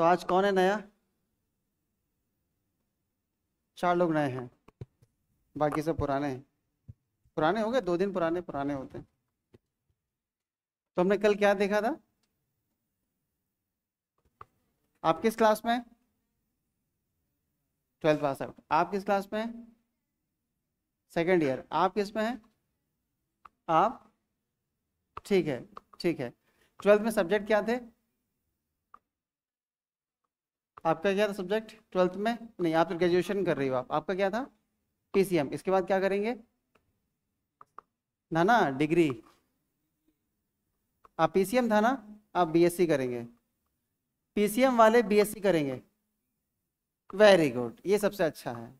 तो आज कौन है नया चार लोग नए हैं बाकी सब पुराने हैं पुराने हो गए दो दिन पुराने पुराने होते हैं तो हमने कल क्या देखा था आप किस क्लास में ट्वेल्थ पास आउट आप किस क्लास में सेकेंड ईयर आप किस में हैं आप ठीक है ठीक है ट्वेल्थ में सब्जेक्ट क्या थे आपका क्या था सब्जेक्ट ट्वेल्थ में नहीं आप तो ग्रेजुएशन कर रही हो आप आपका क्या था पीसीएम इसके बाद क्या करेंगे ना ना डिग्री आप पीसीएम था ना आप बीएससी करेंगे पीसीएम वाले बीएससी करेंगे वेरी गुड ये सबसे अच्छा है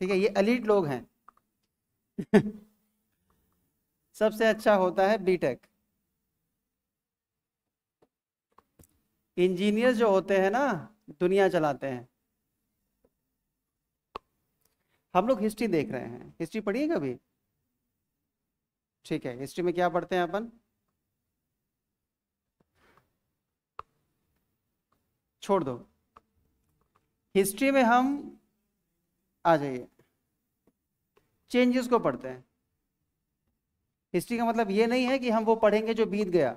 ठीक है ये अलीट लोग हैं सबसे अच्छा होता है बीटेक इंजीनियर जो होते हैं ना दुनिया चलाते हैं हम लोग हिस्ट्री देख रहे हैं हिस्ट्री पढ़िए कभी ठीक है हिस्ट्री में क्या पढ़ते हैं अपन छोड़ दो हिस्ट्री में हम आ जाइए चेंजेस को पढ़ते हैं हिस्ट्री का मतलब ये नहीं है कि हम वो पढ़ेंगे जो बीत गया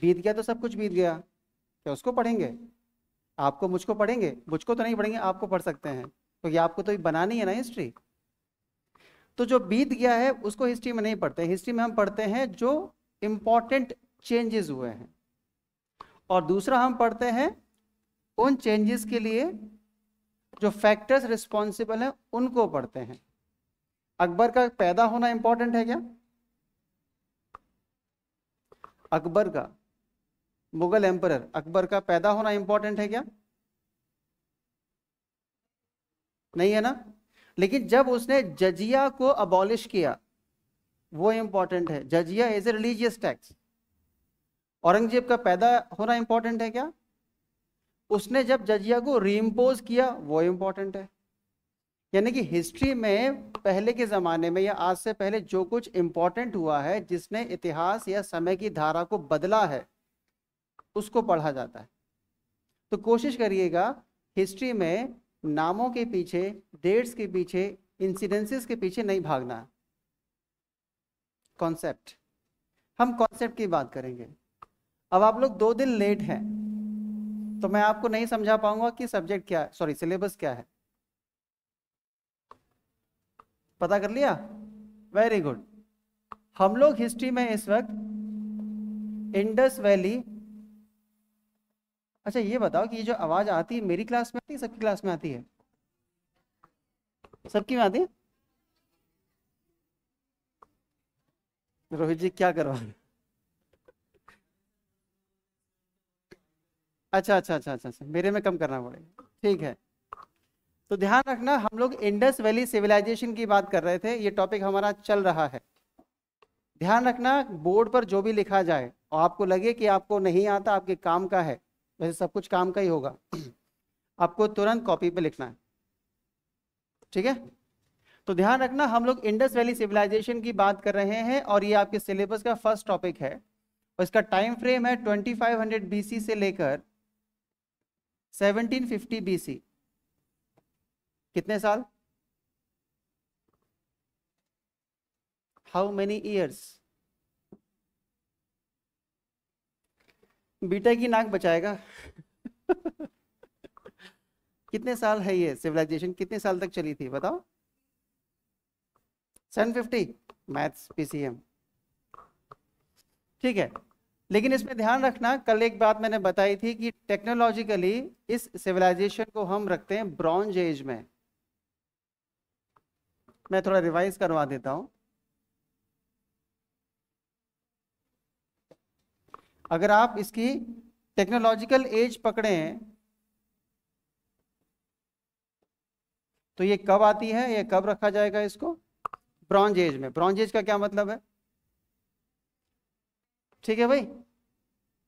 बीत गया तो सब कुछ बीत गया क्या उसको पढ़ेंगे आपको मुझको पढ़ेंगे मुझको तो नहीं पढ़ेंगे आपको पढ़ सकते हैं क्योंकि तो आपको तो बनानी है ना हिस्ट्री तो जो बीत गया है उसको हिस्ट्री में नहीं पढ़ते हिस्ट्री में हम पढ़ते हैं जो इंपॉर्टेंट चेंजेस हुए हैं और दूसरा हम पढ़ते हैं उन चेंजेस के लिए जो फैक्टर्स रिस्पॉन्सिबल हैं उनको पढ़ते हैं अकबर का पैदा होना इंपॉर्टेंट है क्या अकबर का मुगल एम्पर अकबर का पैदा होना इंपॉर्टेंट है क्या नहीं है ना लेकिन जब उसने जजिया को अबॉलिश किया वो इंपॉर्टेंट है जजिया is a religious tax Aurangzeb का पैदा होना इंपॉर्टेंट है क्या उसने जब जजिया को रीम्पोज किया वो इंपॉर्टेंट है यानी कि हिस्ट्री में पहले के ज़माने में या आज से पहले जो कुछ इंपॉर्टेंट हुआ है जिसने इतिहास या समय की धारा को बदला है उसको पढ़ा जाता है तो कोशिश करिएगा हिस्ट्री में नामों के पीछे डेट्स के पीछे इंसिडेंसेस के पीछे नहीं भागना कॉन्सेप्ट हम कॉन्सेप्ट की बात करेंगे अब आप लोग दो दिन लेट हैं तो मैं आपको नहीं समझा पाऊंगा कि सब्जेक्ट क्या है सॉरी सिलेबस क्या है पता कर लिया वेरी गुड हम लोग हिस्ट्री में इस वक्त इंडस वैली अच्छा ये बताओ कि ये जो आवाज़ आती है मेरी क्लास में आती है सबकी क्लास में आती है सबकी में आती है रोहित जी क्या करवा अच्छा अच्छा अच्छा अच्छा अच्छा मेरे में कम करना पड़ेगा ठीक है तो ध्यान रखना हम लोग इंडस वैली सिविलाइजेशन की बात कर रहे थे ये टॉपिक हमारा चल रहा है ध्यान रखना बोर्ड पर जो भी लिखा जाए और आपको लगे कि आपको नहीं आता आपके काम का है वैसे सब कुछ काम का ही होगा आपको तुरंत कॉपी पे लिखना है ठीक है तो ध्यान रखना हम लोग इंडस वैली सिविलाइजेशन की बात कर रहे हैं और ये आपके सिलेबस का फर्स्ट टॉपिक है और इसका टाइम फ्रेम है 2500 बीसी से लेकर 1750 बीसी कितने साल हाउ मेनी ईयर्स बीटा की नाक बचाएगा कितने साल है ये सिविलाइजेशन कितने साल तक चली थी बताओ सेवन फिफ्टी मैथ्स पीसीएम ठीक है लेकिन इसमें ध्यान रखना कल एक बात मैंने बताई थी कि टेक्नोलॉजिकली इस सिविलाइजेशन को हम रखते हैं ब्रॉन्ज एज में मैं थोड़ा रिवाइज करवा देता हूं अगर आप इसकी टेक्नोलॉजिकल एज पकड़ें तो ये कब आती है ये कब रखा जाएगा इसको ब्रॉन्ज एज में ब्रॉन्ज एज का क्या मतलब है ठीक है भाई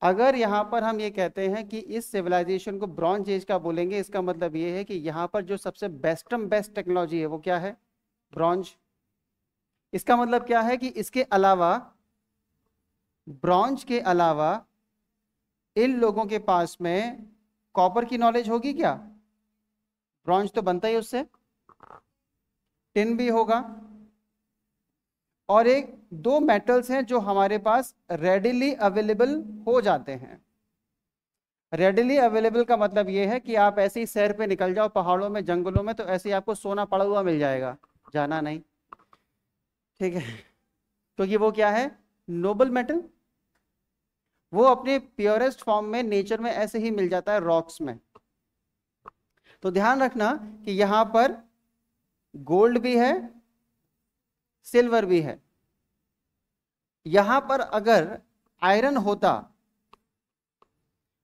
अगर यहां पर हम ये कहते हैं कि इस सिविलाइजेशन को ब्रॉन्ज एज का बोलेंगे इसका मतलब ये है कि यहां पर जो सबसे बेस्टम बेस्ट टेक्नोलॉजी है वो क्या है ब्रॉन्ज इसका मतलब क्या है कि इसके अलावा ब्रॉन्ज के अलावा इन लोगों के पास में कॉपर की नॉलेज होगी क्या ब्रॉन्ज तो बनता ही उससे टिन भी होगा और एक दो मेटल्स हैं जो हमारे पास रेडिली अवेलेबल हो जाते हैं रेडिली अवेलेबल का मतलब यह है कि आप ऐसे ही सैर पे निकल जाओ पहाड़ों में जंगलों में तो ऐसे ही आपको सोना पड़ा हुआ मिल जाएगा जाना नहीं ठीक है क्योंकि तो वो क्या है नोबल मेटल वो अपने प्योरेस्ट फॉर्म में नेचर में ऐसे ही मिल जाता है रॉक्स में तो ध्यान रखना कि यहां पर गोल्ड भी है सिल्वर भी है यहां पर अगर आयरन होता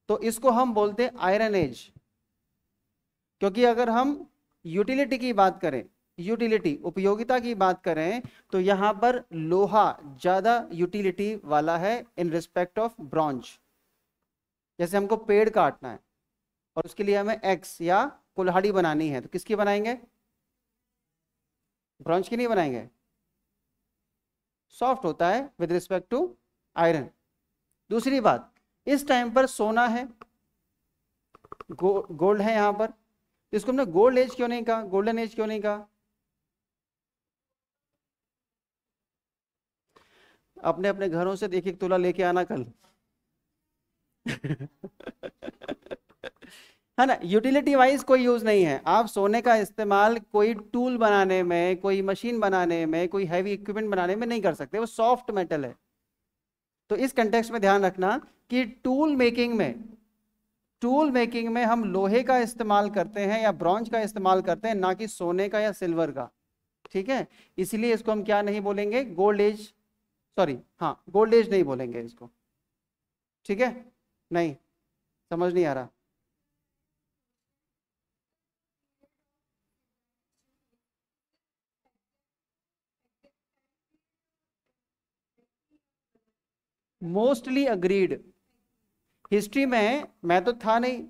तो इसको हम बोलते आयरन एज क्योंकि अगर हम यूटिलिटी की बात करें यूटिलिटी उपयोगिता की बात करें तो यहां पर लोहा ज़्यादा यूटिलिटी वाला है इन रिस्पेक्ट ऑफ ब्रॉन्ज जैसे हमको पेड़ काटना है और उसके लिए हमें एक्स या कुल्हाड़ी बनानी है तो किसकी बनाएंगे ब्रॉन्ज की नहीं बनाएंगे सॉफ्ट होता है विद रिस्पेक्ट टू आयरन दूसरी बात इस टाइम पर सोना है गो, गोल्ड है यहां पर तो इसको हमने गोल्ड एज क्यों नहीं कहा गोल्डन एज क्यों नहीं कहा अपने अपने घरों से एक एक तोला लेके आना कल है ना यूटिलिटी वाइज कोई यूज नहीं है आप सोने का इस्तेमाल कोई टूल बनाने में कोई मशीन बनाने में कोई हैवी इक्विपमेंट बनाने में नहीं कर सकते वो सॉफ्ट मेटल है तो इस कंटेक्स्ट में ध्यान रखना कि टूल मेकिंग में टूल मेकिंग में हम लोहे का इस्तेमाल करते हैं या ब्रॉन्ज का इस्तेमाल करते हैं ना कि सोने का या सिल्वर का ठीक है इसलिए इसको हम क्या नहीं बोलेंगे गोल्ड एज सॉरी हाँ गोल्ड एज नहीं बोलेंगे इसको ठीक है नहीं समझ नहीं आ रहा मोस्टली अग्रीड हिस्ट्री में मैं तो था नहीं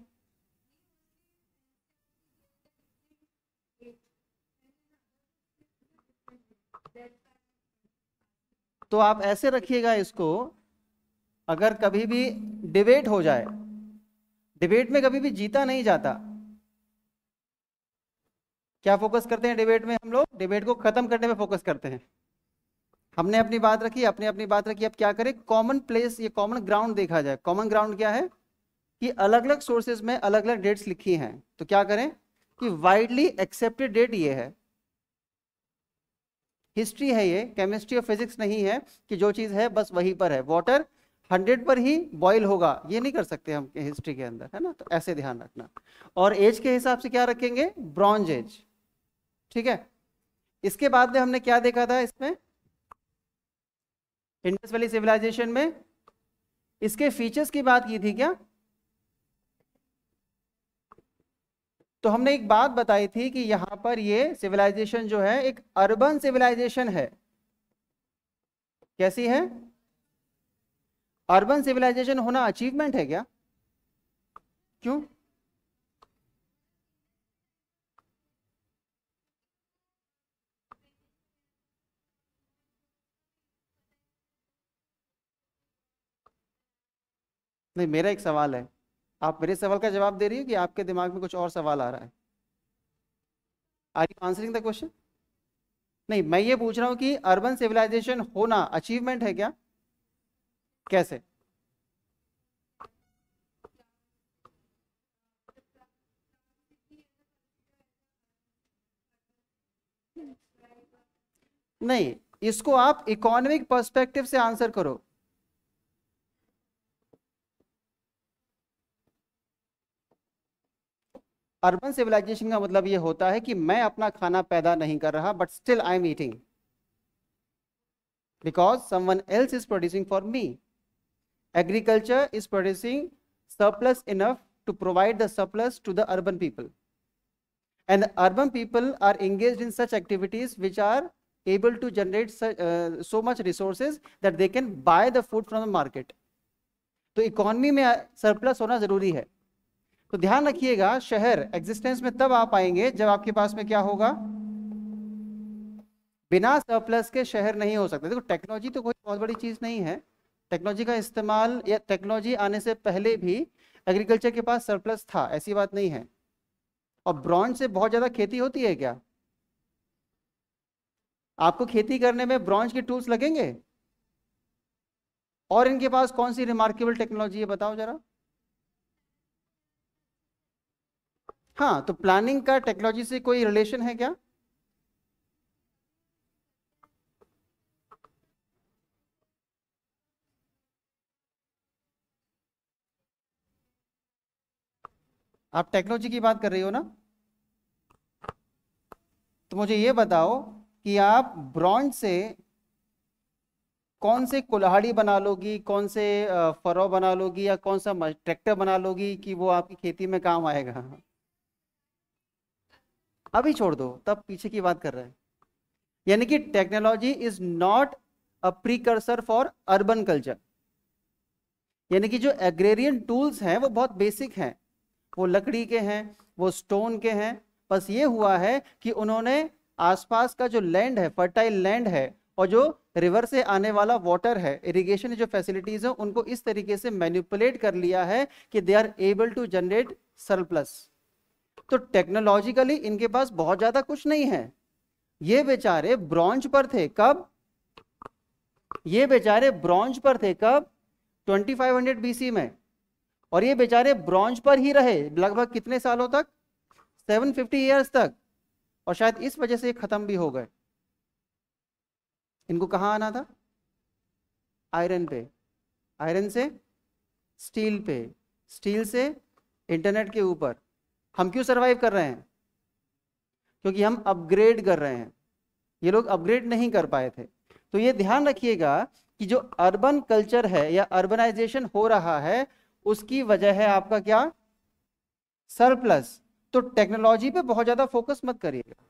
तो आप ऐसे रखिएगा इसको अगर कभी भी डिबेट हो जाए डिबेट में कभी भी जीता नहीं जाता क्या फोकस करते हैं डिबेट में हम लोग डिबेट को खत्म करने में फोकस करते हैं हमने अपनी बात रखी अपने अपनी बात रखी अब क्या करें कॉमन प्लेस ये कॉमन ग्राउंड देखा जाए कॉमन ग्राउंड क्या है कि अलग अलग सोर्सेज में अलग अलग डेट्स लिखी हैं तो क्या करें कि वाइडली एक्सेप्टेड डेट ये है हिस्ट्री है ये केमिस्ट्री और फिजिक्स नहीं है कि जो चीज़ है बस वहीं पर है वाटर हंड्रेड पर ही बॉयल होगा ये नहीं कर सकते हम हिस्ट्री के अंदर है ना तो ऐसे ध्यान रखना और एज के हिसाब से क्या रखेंगे ब्रॉन्ज एज ठीक है इसके बाद में हमने क्या देखा था इसमें इंडस वैली सिविलाइजेशन में इसके फीचर्स की बात की थी क्या तो हमने एक बात बताई थी कि यहां पर ये सिविलाइजेशन जो है एक अर्बन सिविलाइजेशन है कैसी है अर्बन सिविलाइजेशन होना अचीवमेंट है क्या क्यों नहीं मेरा एक सवाल है आप मेरे सवाल का जवाब दे रही है कि आपके दिमाग में कुछ और सवाल आ रहा है are you answering the question नहीं मैं ये पूछ रहा हूं कि अर्बन सिविलाइजेशन होना अचीवमेंट है क्या कैसे नहीं इसको आप इकोनॉमिक पर्सपेक्टिव से आंसर करो अर्बन सिविलाइजेशन का मतलब ये होता है कि मैं अपना खाना पैदा नहीं कर रहा but still I am eating because someone else is producing for me agriculture is producing surplus enough to provide the surplus to the urban people and urban people are engage in such activities which are able to generate so much resources that they can buy the food from the market तो economy में surplus होना जरूरी है तो ध्यान रखिएगा शहर existence में तब आ पाएंगे जब आपके पास में क्या होगा बिना सरप्लस के शहर नहीं हो सकते देखो टेक्नोलॉजी तो कोई बहुत बड़ी चीज़ नहीं है टेक्नोलॉजी का इस्तेमाल या टेक्नोलॉजी आने से पहले भी एग्रीकल्चर के पास सरप्लस था ऐसी बात नहीं है और ब्रॉन्ज से बहुत ज़्यादा खेती होती है क्या आपको खेती करने में ब्रॉन्ज के टूल्स लगेंगे और इनके पास कौन सी रिमार्केबल टेक्नोलॉजी है बताओ जरा हाँ तो प्लानिंग का टेक्नोलॉजी से कोई रिलेशन है क्या आप टेक्नोलॉजी की बात कर रही हो ना तो मुझे ये बताओ कि आप ब्रॉन्ज से कौन से कुल्हाड़ी बना लोगी कौन से फरो बना लोगी या कौन सा ट्रैक्टर बना लोगी कि वो आपकी खेती में काम आएगा अभी छोड़ दो तब पीछे की बात कर रहा है यानी कि technology is not a precursor for urban culture यानी कि जो एग्रेरियन टूल्स हैं वो बहुत बेसिक हैं वो लकड़ी के हैं वो स्टोन के हैं बस ये हुआ है कि उन्होंने आसपास का जो लैंड है फर्टाइल लैंड है और जो रिवर से आने वाला वाटर है इरिगेशन जो फैसिलिटीज है उनको इस तरीके से मैन्युपुलेट कर लिया है कि they are able to generate surplus तो टेक्नोलॉजिकली इनके पास बहुत ज्यादा कुछ नहीं है ये बेचारे ब्रॉन्ज पर थे कब ये बेचारे ब्रॉन्ज पर थे कब 2500 बीसी में और ये बेचारे ब्रॉन्ज पर ही रहे लगभग कितने सालों तक 750 फिफ्टी ईयर्स तक और शायद इस वजह से खत्म भी हो गए इनको कहाँ आना था आयरन पे आयरन से स्टील पे स्टील से इंटरनेट के ऊपर हम क्यों सर्वाइव कर रहे हैं क्योंकि हम अपग्रेड कर रहे हैं ये लोग अपग्रेड नहीं कर पाए थे तो ये ध्यान रखिएगा कि जो अर्बन कल्चर है या अर्बनाइजेशन हो रहा है उसकी वजह है आपका क्या सरप्लस तो टेक्नोलॉजी पे बहुत ज्यादा फोकस मत करिएगा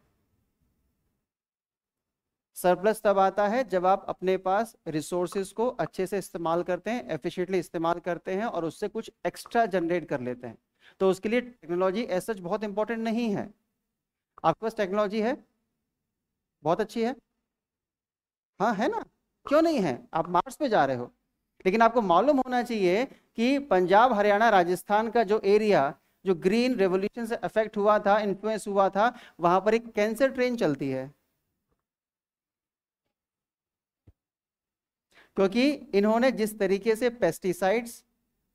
सरप्लस तब आता है जब आप अपने पास रिसोर्सेज को अच्छे से इस्तेमाल करते हैं एफिशिएंटली इस्तेमाल करते हैं और उससे कुछ एक्स्ट्रा जनरेट कर लेते हैं तो उसके लिए टेक्नोलॉजी एज सच बहुत इंपॉर्टेंट नहीं है आपके पास टेक्नोलॉजी है बहुत अच्छी है हाँ है ना क्यों नहीं है आप मार्स पे जा रहे हो लेकिन आपको मालूम होना चाहिए कि पंजाब हरियाणा राजस्थान का जो एरिया जो ग्रीन रेवोल्यूशन से अफेक्ट हुआ था इन्फ्लुएंस हुआ था वहां पर एक कैंसर ट्रेन चलती है क्योंकि इन्होंने जिस तरीके से पेस्टिसाइड्स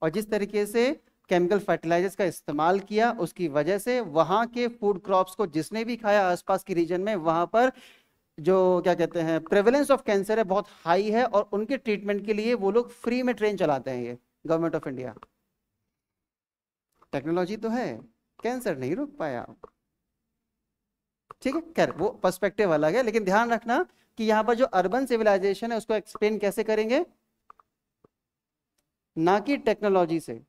और जिस तरीके से केमिकल फर्टिलाइजर्स का इस्तेमाल किया उसकी वजह से वहाँ के फूड क्रॉप्स को जिसने भी खाया आसपास की रीजन में वहाँ पर जो क्या कहते हैं प्रेवलेंस ऑफ कैंसर है बहुत हाई है और उनके ट्रीटमेंट के लिए वो लोग फ्री में ट्रेन चलाते हैं ये गवर्नमेंट ऑफ इंडिया टेक्नोलॉजी तो है कैंसर नहीं रुक पाया ठीक है खैर वो पर्सपेक्टिव अलग है लेकिन ध्यान रखना कि यहाँ पर जो अर्बन सिविलाइजेशन है उसको एक्सप्लेन कैसे करेंगे ना कि टेक्नोलॉजी से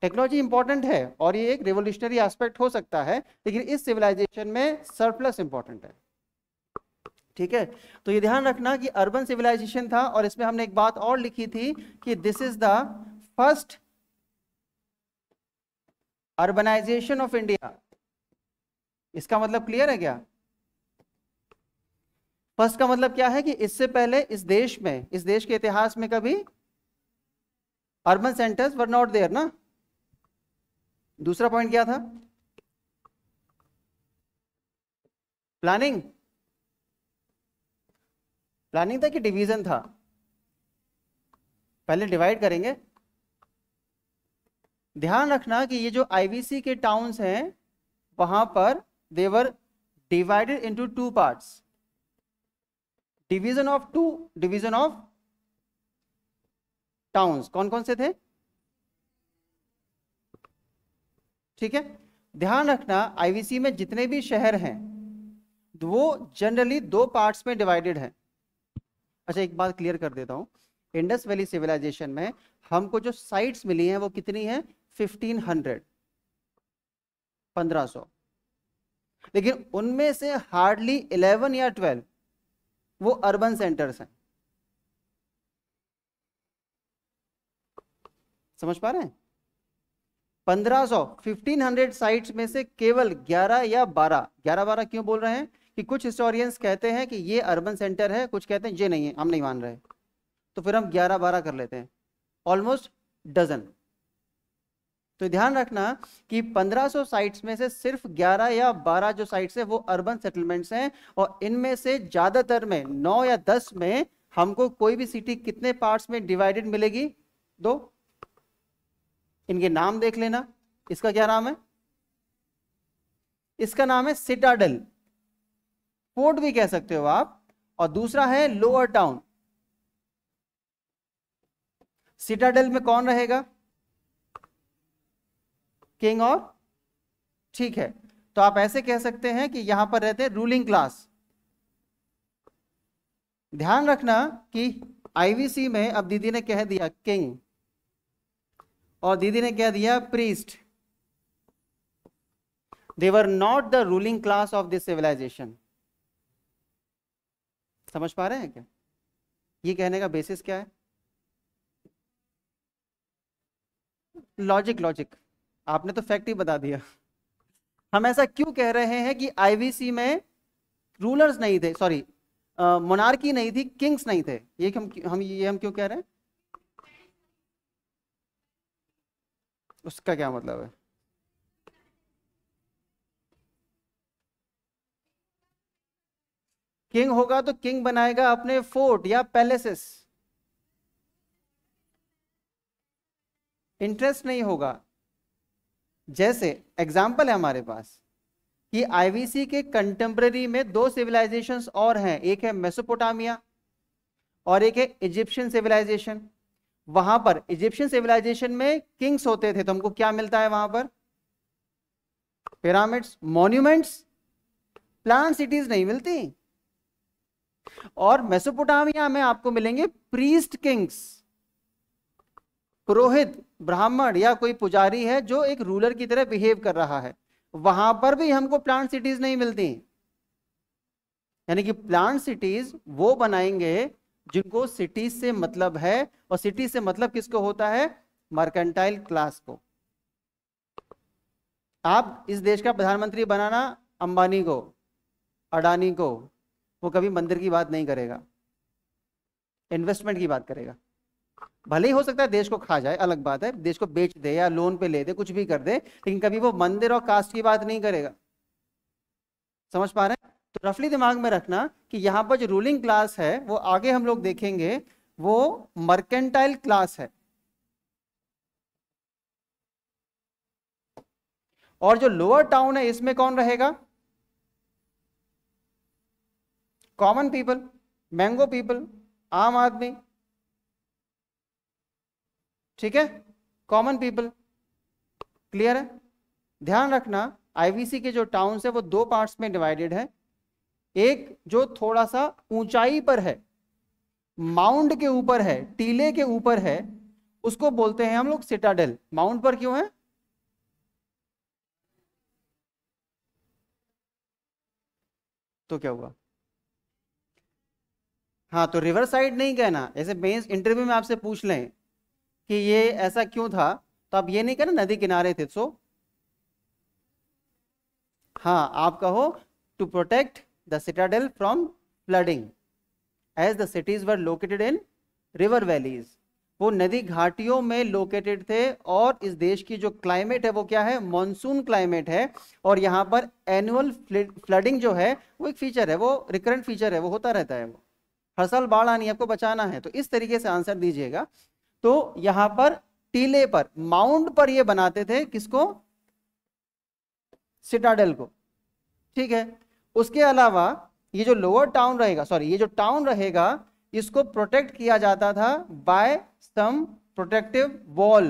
टेक्नोलॉजी इंपॉर्टेंट है और ये एक रिवोल्यूशनरी एस्पेक्ट हो सकता है लेकिन इस सिविलाइजेशन में सरप्लस इंपॉर्टेंट है ठीक है तो ये ध्यान रखना कि अर्बन सिविलाइजेशन था और इसमें हमने एक बात और लिखी थी कि this is the first urbanization of India इसका मतलब क्लियर है क्या फर्स्ट का मतलब क्या है कि इससे पहले इस देश में इस देश के इतिहास में कभी urban centres were not there ना दूसरा पॉइंट क्या था प्लानिंग प्लानिंग था कि डिवीजन था पहले डिवाइड करेंगे ध्यान रखना कि ये जो आईवीसी के टाउन्स हैं वहां पर they were divided into two parts division of two division of towns कौन कौन से थे ठीक है ध्यान रखना आईवीसी में जितने भी शहर हैं वो जनरली दो पार्ट्स में डिवाइडेड है अच्छा एक बात क्लियर कर देता हूँ इंडस वैली सिविलाइजेशन में हमको जो साइट्स मिली हैं वो कितनी है 1500 1500 लेकिन उनमें से हार्डली 11 या 12 वो अर्बन सेंटर्स हैं समझ पा रहे हैं पंद्रह सौ फिफ्टीन हंड्रेड साइट में से केवल ग्यारह या बारह ग्यारह बारह क्यों बोल रहे हैं कि कुछ हिस्टोरियंस कहते हैं कि ये अर्बन सेंटर है कुछ कहते हैं ये नहीं है हम नहीं मान रहे तो फिर हम ग्यारह बारह कर लेते हैं ऑलमोस्ट डजन तो ध्यान रखना कि 1500 साइट्स में से सिर्फ 11 या 12 जो साइट्स है वो अर्बन सेटलमेंट्स हैं और इनमें से ज्यादातर में 9 या 10 में हमको कोई भी सिटी कितने पार्ट्स में डिवाइडेड मिलेगी दो इनके नाम देख लेना इसका क्या नाम है इसका नाम है सिटाडल फोर्ट भी कह सकते हो आप और दूसरा है लोअर टाउन सिटाडल में कौन रहेगा किंग और ठीक है तो आप ऐसे कह सकते हैं कि यहां पर रहते हैं रूलिंग क्लास ध्यान रखना कि आईवीसी में अब दीदी ने कह दिया किंग और दीदी ने क्या दिया priest they were not the ruling class of this civilization समझ पा रहे हैं क्या ये कहने का बेसिस क्या है लॉजिक लॉजिक आपने तो फैक्ट ही बता दिया हम ऐसा क्यों कह रहे हैं कि आईवीसी में रूलर्स नहीं थे सॉरी मोनार्की नहीं थी किंग्स नहीं थे ये हम हम ये हम क्यों कह रहे हैं उसका क्या मतलब है किंग होगा तो किंग बनाएगा अपने फोर्ट या पैलेसेस इंटरेस्ट नहीं होगा जैसे एग्जाम्पल है हमारे पास कि आईवीसी के कंटेम्प्रेरी में दो सिविलाइजेशंस और हैं एक है मेसोपोटामिया और एक है इजिप्शियन सिविलाइजेशन वहां पर इजिप्शियन सिविलाइजेशन में किंग्स होते थे तो हमको क्या मिलता है वहां पर पिरामिड्स मॉन्यूमेंट्स प्लान सिटीज नहीं मिलती और मेसोपोटामिया में आपको मिलेंगे प्रीस्ट किंग्स पुरोहित ब्राह्मण या कोई पुजारी है जो एक रूलर की तरह बिहेव कर रहा है वहां पर भी हमको प्लांट सिटीज नहीं मिलती यानी कि प्लांट सिटीज वो बनाएंगे जिनको सिटी से मतलब है और सिटी से मतलब किसको होता है मर्केंटाइल क्लास को आप इस देश का प्रधानमंत्री बनाना अंबानी को अडानी को वो कभी मंदिर की बात नहीं करेगा इन्वेस्टमेंट की बात करेगा भले ही हो सकता है देश को खा जाए अलग बात है देश को बेच दे या लोन पे ले दे कुछ भी कर दे लेकिन कभी वो मंदिर और कास्ट की बात नहीं करेगा समझ पा रहे हैं तो रफली दिमाग में रखना कि यहाँ पर जो रूलिंग क्लास है वो आगे हम लोग देखेंगे वो मर्केंटाइल क्लास है और जो लोअर टाउन है इसमें कौन रहेगा कॉमन पीपल मैंगो पीपल आम आदमी ठीक है कॉमन पीपल क्लियर है ध्यान रखना आईवीसी के जो टाउन है वो दो पार्ट्स में डिवाइडेड है एक जो थोड़ा सा ऊंचाई पर है माउंट के ऊपर है टीले के ऊपर है उसको बोलते हैं हम लोग सिटाडेल माउंट पर क्यों है तो क्या हुआ हाँ तो रिवर साइड नहीं कहना ऐसे बेस इंटरव्यू में आपसे पूछ लें कि ये ऐसा क्यों था तो आप ये नहीं कहना नदी किनारे थे सो हाँ आप कहो to protect the citadel from flooding as the cities were located in river valleys वो नदी घाटियों में लोकेटेड थे और इस देश की जो क्लाइमेट है वो क्या है मॉनसून क्लाइमेट है और यहाँ पर एनुअल फ्लडिंग जो है वो एक फीचर है वो रिकरेंट फीचर है वो होता रहता है वो हर साल बाढ़ आनी आपको बचाना है तो इस तरीके से आंसर दीजिएगा तो यहाँ पर टीले पर माउंट पर ये बनाते थे किसको सिटाडेल को ठीक है उसके अलावा ये जो लोअर टाउन रहेगा सॉरी ये जो टाउन रहेगा इसको प्रोटेक्ट किया जाता था बाय सम प्रोटेक्टिव वॉल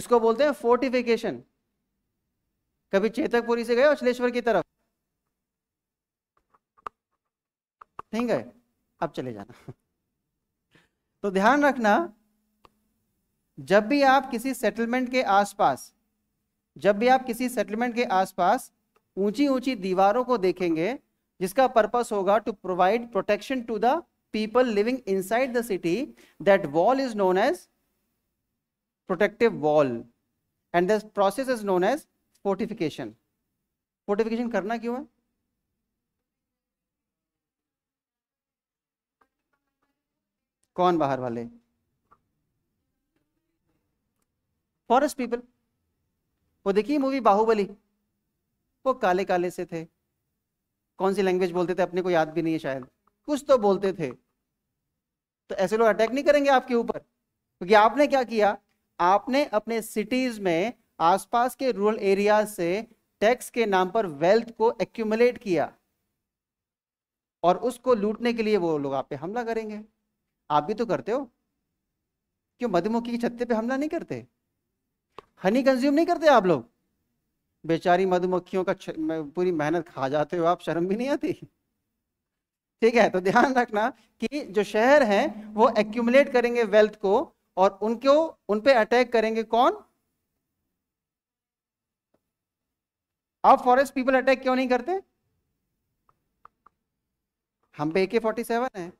इसको बोलते हैं फोर्टिफिकेशन कभी चेतकपुरी से गए अचलेश्वर की तरफ ठीक है अब चले जाना तो ध्यान रखना जब भी आप किसी सेटलमेंट के आसपास जब भी आप किसी सेटलमेंट के आसपास ऊंची ऊंची दीवारों को देखेंगे जिसका पर्पस होगा to provide protection to the people living inside the city that wall is known as protective wall and this process is known as fortification fortification करना क्यों है कौन बाहर वाले फॉरेस्ट पीपल वो देखिए मूवी बाहुबली वो काले काले से थे कौन सी लैंग्वेज बोलते थे अपने को याद भी नहीं है शायद कुछ तो बोलते थे तो ऐसे लोग अटैक नहीं करेंगे आपके ऊपर क्योंकि तो आपने क्या किया आपने अपने सिटीज में आसपास के रूरल एरिया से टैक्स के नाम पर वेल्थ को एक्यूमुलेट किया और उसको लूटने के लिए वो लोग आप पे हमला करेंगे आप भी तो करते हो क्यों मधुमक्खी की छत्ते पे हमला नहीं करते हनी कंज्यूम नहीं करते आप लोग बेचारी मधुमक्खियों का पूरी मेहनत खा जाते हो आप शर्म भी नहीं आती ठीक है तो ध्यान रखना कि जो शहर हैं वो एक्यूमुलेट करेंगे वेल्थ को और उनको उन पे अटैक करेंगे कौन आप फॉरेस्ट पीपल अटैक क्यों नहीं करते हम पे के फोर्टी सेवन है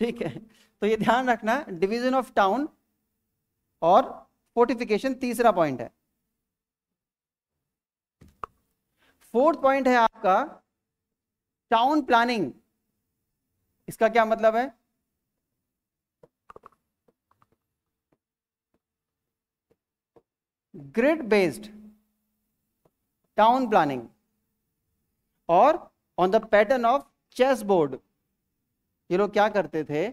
ठीक है तो ये ध्यान रखना डिवीजन ऑफ टाउन और फोर्टिफिकेशन तीसरा पॉइंट है फोर्थ पॉइंट है आपका टाउन प्लानिंग इसका क्या मतलब है ग्रिड बेस्ड टाउन प्लानिंग और on the pattern of chess board ये लोग क्या करते थे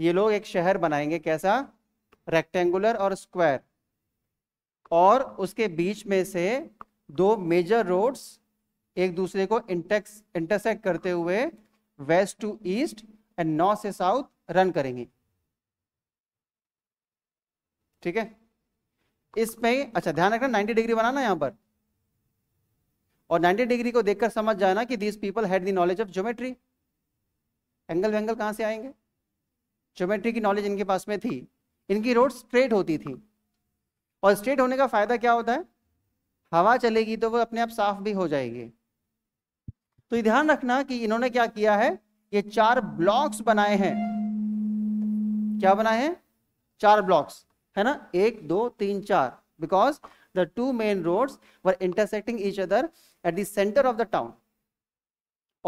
ये लोग एक शहर बनाएंगे कैसा रेक्टेंगुलर और स्क्वायर और उसके बीच में से दो मेजर रोड्स एक दूसरे को इंटेक्स इंटरसेक्ट करते हुए west to east and north से साउथ रन करेंगे ठीक है इसमें अच्छा ध्यान रखना 90 डिग्री बनाना यहां पर और 90 डिग्री को देखकर समझ जाना कि these people had the knowledge of geometry angle वेंगल कहां से आएंगे ज्योमेट्री की नॉलेज इनके पास में थी इनकी रोड स्ट्रेट होती थी और स्ट्रेट होने का फायदा क्या होता है हवा चलेगी तो वो अपने आप साफ भी हो जाएगी तो ध्यान रखना कि इन्होंने क्या किया है ये चार ब्लॉक्स बनाए हैं क्या बनाए हैं चार ब्लॉक्स है ना एक दो तीन चार because the two main roads were intersecting each other at the centre of the town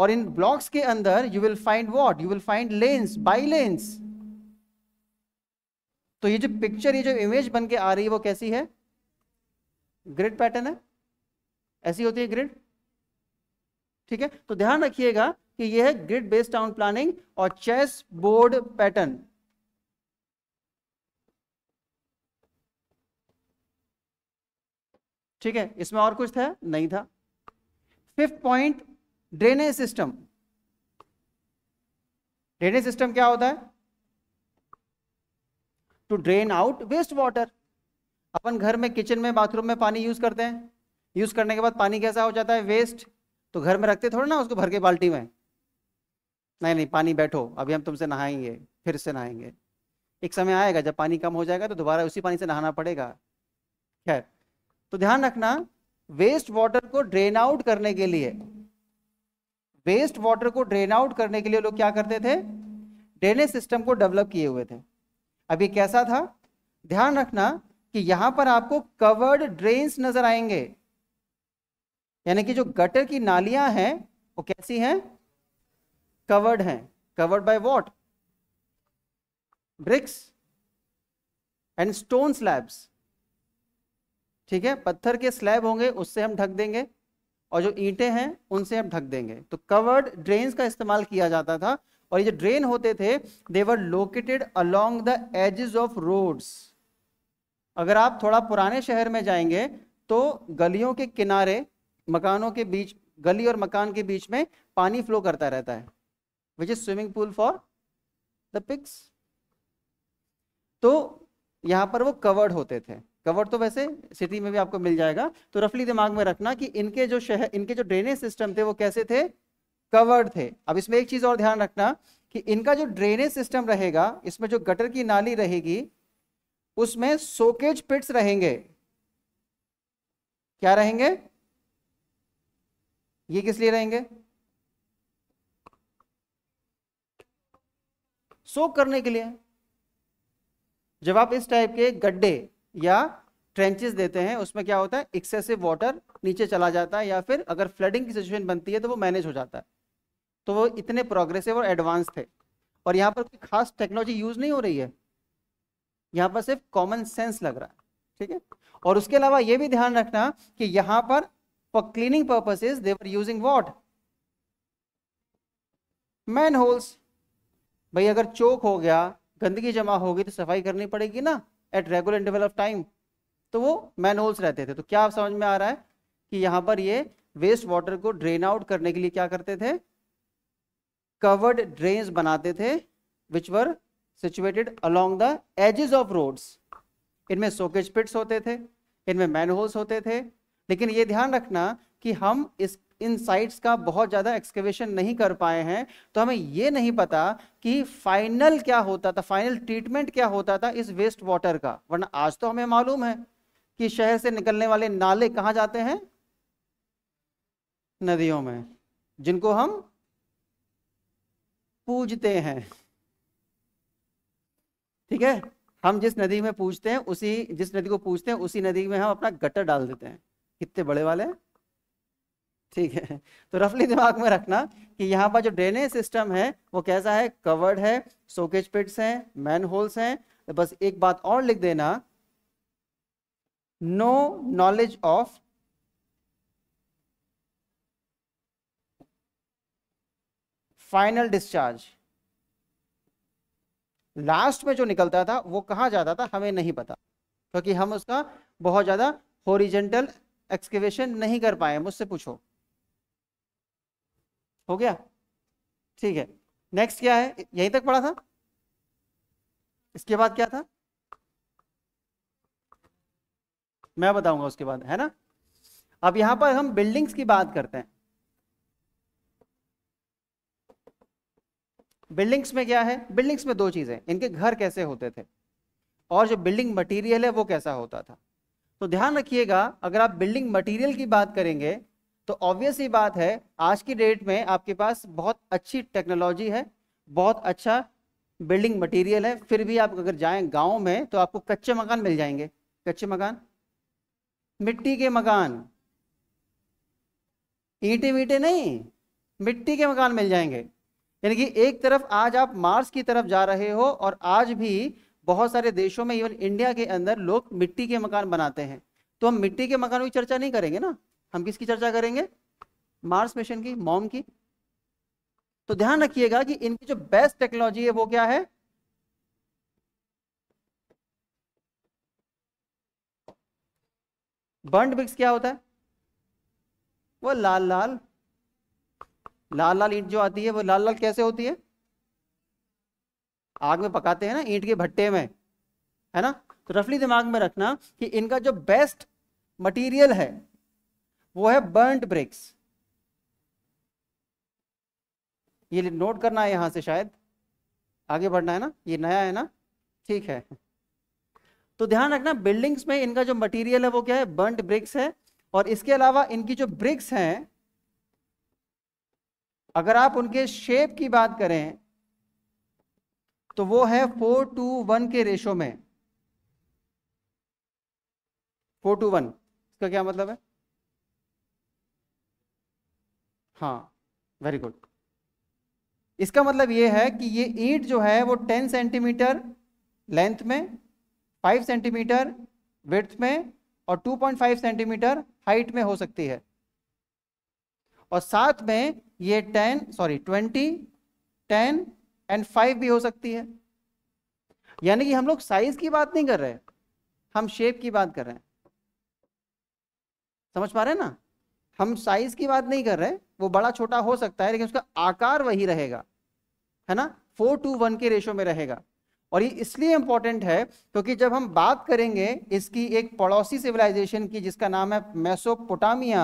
और इन ब्लॉक्स के अंदर you will find what you will find lanes by lanes तो ये जो पिक्चर ये जो इमेज बन के आ रही है वो कैसी है ग्रिड पैटर्न है ऐसी होती है ग्रिड ठीक है तो ध्यान रखिएगा कि ये है ग्रिड बेस्ड टाउन प्लानिंग और चेस बोर्ड पैटर्न ठीक है इसमें और कुछ था नहीं था fifth point drainage system drainage system क्या होता है to drain out waste water अपन घर में किचन में बाथरूम में पानी यूज करते हैं यूज करने के बाद पानी कैसा हो जाता है वेस्ट तो घर में रखते थोड़ा ना उसको भर के बाल्टी में नहीं नहीं पानी बैठो अभी हम तुमसे नहाएंगे फिर से नहाएंगे एक समय आएगा जब पानी कम हो जाएगा तो दोबारा उसी पानी से नहाना पड़ेगा खैर तो ध्यान रखना वेस्ट वाटर को ड्रेन आउट करने के लिए वेस्ट वाटर को ड्रेन आउट करने के लिए लोग क्या करते थे ड्रेनेज सिस्टम को डेवलप किए हुए थे अभी कैसा था ध्यान रखना कि यहां पर आपको कवर्ड ड्रेन्स नजर आएंगे यानी कि जो गटर की नालियां हैं वो कैसी हैं कवर्ड हैं covered by what bricks and stone slabs ठीक है पत्थर के स्लैब होंगे उससे हम ढक देंगे और जो ईंटें हैं उनसे हम ढक देंगे तो कवर्ड ड्रेन्स का इस्तेमाल किया जाता था और ये जो ड्रेन होते थे they were located along the edges of roads अगर आप थोड़ा पुराने शहर में जाएंगे तो गलियों के किनारे मकानों के बीच गली और मकान के बीच में पानी फ्लो करता रहता है which is swimming pool for the picks तो यहाँ पर वो कवर्ड होते थे कवर्ड तो वैसे सिटी में भी आपको मिल जाएगा तो रफली दिमाग में रखना कि इनके जो शहर इनके जो ड्रेनेज सिस्टम थे वो कैसे थे कवर्ड थे अब इसमें एक चीज और ध्यान रखना कि इनका जो ड्रेनेज सिस्टम रहेगा इसमें जो गटर की नाली रहेगी उसमें सोकेज पिट्स रहेंगे क्या रहेंगे ये किस लिए रहेंगे सोक करने के लिए जब आप इस टाइप के गड्ढे या ट्रेंचेस देते हैं उसमें क्या होता है एक्सेसिव वाटर नीचे चला जाता है या फिर अगर फ्लडिंग की सिचुएशन बनती है तो वो मैनेज हो जाता है तो वो इतने प्रोग्रेसिव और एडवांस थे और यहाँ पर कोई खास टेक्नोलॉजी यूज नहीं हो रही है यहाँ पर सिर्फ कॉमन सेंस लग रहा है ठीक है और उसके अलावा ये भी ध्यान रखना कि यहाँ पर for cleaning purposes they were using what man holes भाई अगर चोक हो गया गंदगी जमा होगी तो सफाई करनी पड़ेगी ना at regular interval of time तो वो मैन होल्स रहते थे तो क्या समझ में आ रहा है कि यहाँ पर ये वेस्ट वाटर को ड्रेन आउट करने के लिए क्या करते थे कवर्ड drains बनाते थे which were situated along the edges of roads इनमें सोकेज पिट्स होते थे इनमें मैन होल्स होते थे लेकिन ये ध्यान रखना कि हम इस इन साइट्स का बहुत ज़्यादा एक्सकेवेशन नहीं कर पाए हैं तो हमें ये नहीं पता कि फाइनल क्या होता था फाइनल ट्रीटमेंट क्या होता था इस वेस्ट वाटर का वरना आज तो हमें मालूम है कि शहर से निकलने वाले नाले कहाँ जाते हैं नदियों में जिनको हम पूजते हैं ठीक है हम जिस नदी में पूजते हैं उसी जिस नदी को पूजते हैं उसी नदी में हम अपना गटर डाल देते हैं कितने बड़े वाले ठीक है तो रफली दिमाग में रखना कि यहाँ पर जो ड्रेनेज सिस्टम है वो कैसा है कवर्ड है सोकेज पिट्स हैं मैन होल्स हैं तो बस एक बात और लिख देना no knowledge of final discharge last में जो निकलता था वो कहा जाता था हमें नहीं पता क्योंकि हम उसका बहुत ज़्यादा होरिजेंटल एक्सकेवेशन नहीं कर पाए मुझसे पूछो हो गया ठीक है नेक्स्ट क्या है यहीं तक पढ़ा था इसके बाद क्या था मैं बताऊंगा उसके बाद है ना अब यहां पर हम बिल्डिंग्स की बात करते हैं बिल्डिंग्स में क्या है बिल्डिंग्स में दो चीज़ें इनके घर कैसे होते थे और जो बिल्डिंग मटेरियल है वो कैसा होता था तो ध्यान रखिएगा अगर आप बिल्डिंग मटेरियल की बात करेंगे तो ऑब्वियस ही बात है आज की डेट में आपके पास बहुत अच्छी टेक्नोलॉजी है बहुत अच्छा बिल्डिंग मटेरियल है फिर भी आप अगर जाएं गांव में तो आपको कच्चे मकान मिल जाएंगे कच्चे मकान मिट्टी के मकान ईंटे वीटे नहीं मिट्टी के मकान मिल जाएंगे यानी कि एक तरफ आज आप मार्स की तरफ जा रहे हो और आज भी बहुत सारे देशों में इवन इंडिया के अंदर लोग मिट्टी के मकान बनाते हैं तो हम मिट्टी के मकानों की चर्चा नहीं करेंगे ना हम किसकी चर्चा करेंगे मार्स मिशन की मॉम की तो ध्यान रखिएगा कि इनकी जो बेस्ट टेक्नोलॉजी है वो क्या है बर्न बिक्स क्या होता है वो लाल लाल लाल लाल ईंट जो आती है वो लाल लाल कैसे होती है आग में पकाते हैं ना ईंट के भट्टे में है ना तो रफली दिमाग में रखना कि इनका जो बेस्ट मटेरियल है वो है बर्ंट ब्रिक्स ये नोट करना है यहां से शायद आगे बढ़ना है ना ये नया है ना ठीक है तो ध्यान रखना बिल्डिंग्स में इनका जो मटेरियल है वो क्या है बर्ंट ब्रिक्स है और इसके अलावा इनकी जो ब्रिक्स हैं अगर आप उनके शेप की बात करें तो वो है फोर टू वन के रेशो में फोर टू वन इसका क्या मतलब है हाँ वेरी गुड इसका मतलब ये है कि ये ईट जो है वो टेन सेंटीमीटर लेंथ में फाइव सेंटीमीटर विथ में और two point five centimetre height में हो सकती है और साथ में ये ten sorry twenty ten and five भी हो सकती है यानी कि हम लोग साइज की बात नहीं कर रहे हम शेप की बात कर रहे हैं समझ पा रहे हैं ना हम साइज की बात नहीं कर रहे वो बड़ा छोटा हो सकता है लेकिन उसका आकार वही रहेगा है ना फोर टू वन के रेशो में रहेगा और ये इसलिए इंपॉर्टेंट है क्योंकि जब हम बात करेंगे इसकी एक पड़ोसी सिविलाइजेशन की जिसका नाम है मैसोपोटामिया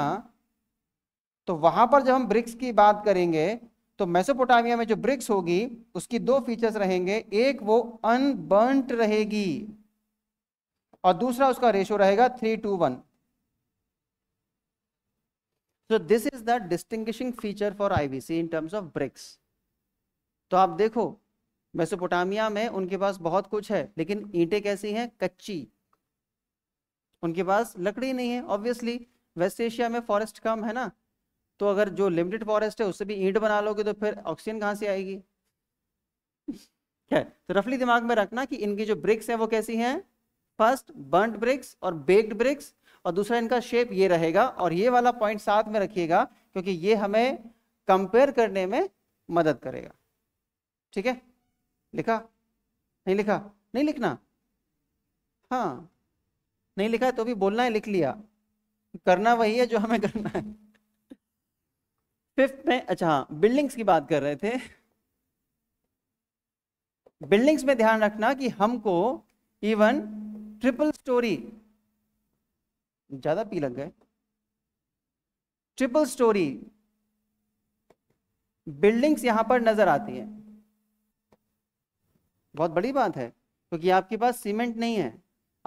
तो वहां पर जब हम ब्रिक्स की बात करेंगे तो मेसोपोटामिया में जो ब्रिक्स होगी उसकी दो फीचर्स रहेंगे एक वो अनबर्न रहेगी और दूसरा उसका रेशो रहेगा three two one so this is the distinguishing feature for IVC in terms of bricks तो आप देखो मेसोपोटामिया में उनके पास बहुत कुछ है लेकिन ईंटें कैसी हैं कच्ची उनके पास लकड़ी नहीं है ऑब्वियसली वेस्ट एशिया में फॉरेस्ट कम है ना तो अगर जो लिमिटेड फॉरेस्ट है उससे भी ईंट बना लोगे तो फिर ऑक्सीजन कहाँ से आएगी खैर तो रफली दिमाग में रखना कि इनकी जो ब्रिक्स हैं वो कैसी हैं फर्स्ट बर्नड ब्रिक्स और बेक्ड ब्रिक्स और दूसरा इनका शेप ये रहेगा और ये वाला पॉइंट साथ में रखिएगा क्योंकि ये हमें कंपेयर करने में मदद करेगा ठीक है लिखा नहीं लिखा नहीं लिखना हाँ नहीं लिखा है तो भी बोलना है लिख लिया करना वही है जो हमें करना है फिफ्थ में अच्छा हाँ बिल्डिंग्स की बात कर रहे थे बिल्डिंग्स में ध्यान रखना कि हमको इवन ट्रिपल स्टोरी ज्यादा पी लग गए ट्रिपल स्टोरी बिल्डिंग्स यहां पर नजर आती है बहुत बड़ी बात है क्योंकि तो आपके पास सीमेंट नहीं है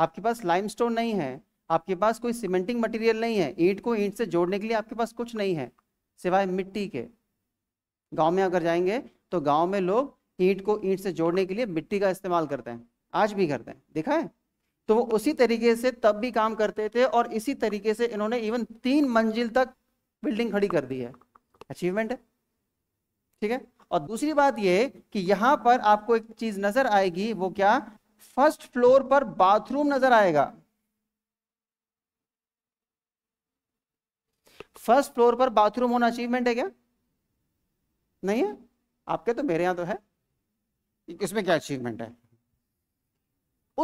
आपके पास लाइमस्टोन नहीं है आपके पास कोई सीमेंटिंग मटेरियल नहीं है ईंट को ईंट से जोड़ने के लिए आपके पास कुछ नहीं है सिवाय मिट्टी के गांव में अगर जाएंगे तो गांव में लोग ईंट को ईंट से जोड़ने के लिए मिट्टी का इस्तेमाल करते हैं आज भी करते हैं देखा है तो वो उसी तरीके से तब भी काम करते थे और इसी तरीके से इन्होंने इवन तीन मंजिल तक बिल्डिंग खड़ी कर दी है अचीवमेंट है ठीक है और दूसरी बात यह कि यहां पर आपको एक चीज नजर आएगी वो क्या फर्स्ट फ्लोर पर बाथरूम नजर आएगा फर्स्ट फ्लोर पर बाथरूम होना अचीवमेंट है क्या नहीं है आपके तो मेरे यहां तो है इसमें क्या अचीवमेंट है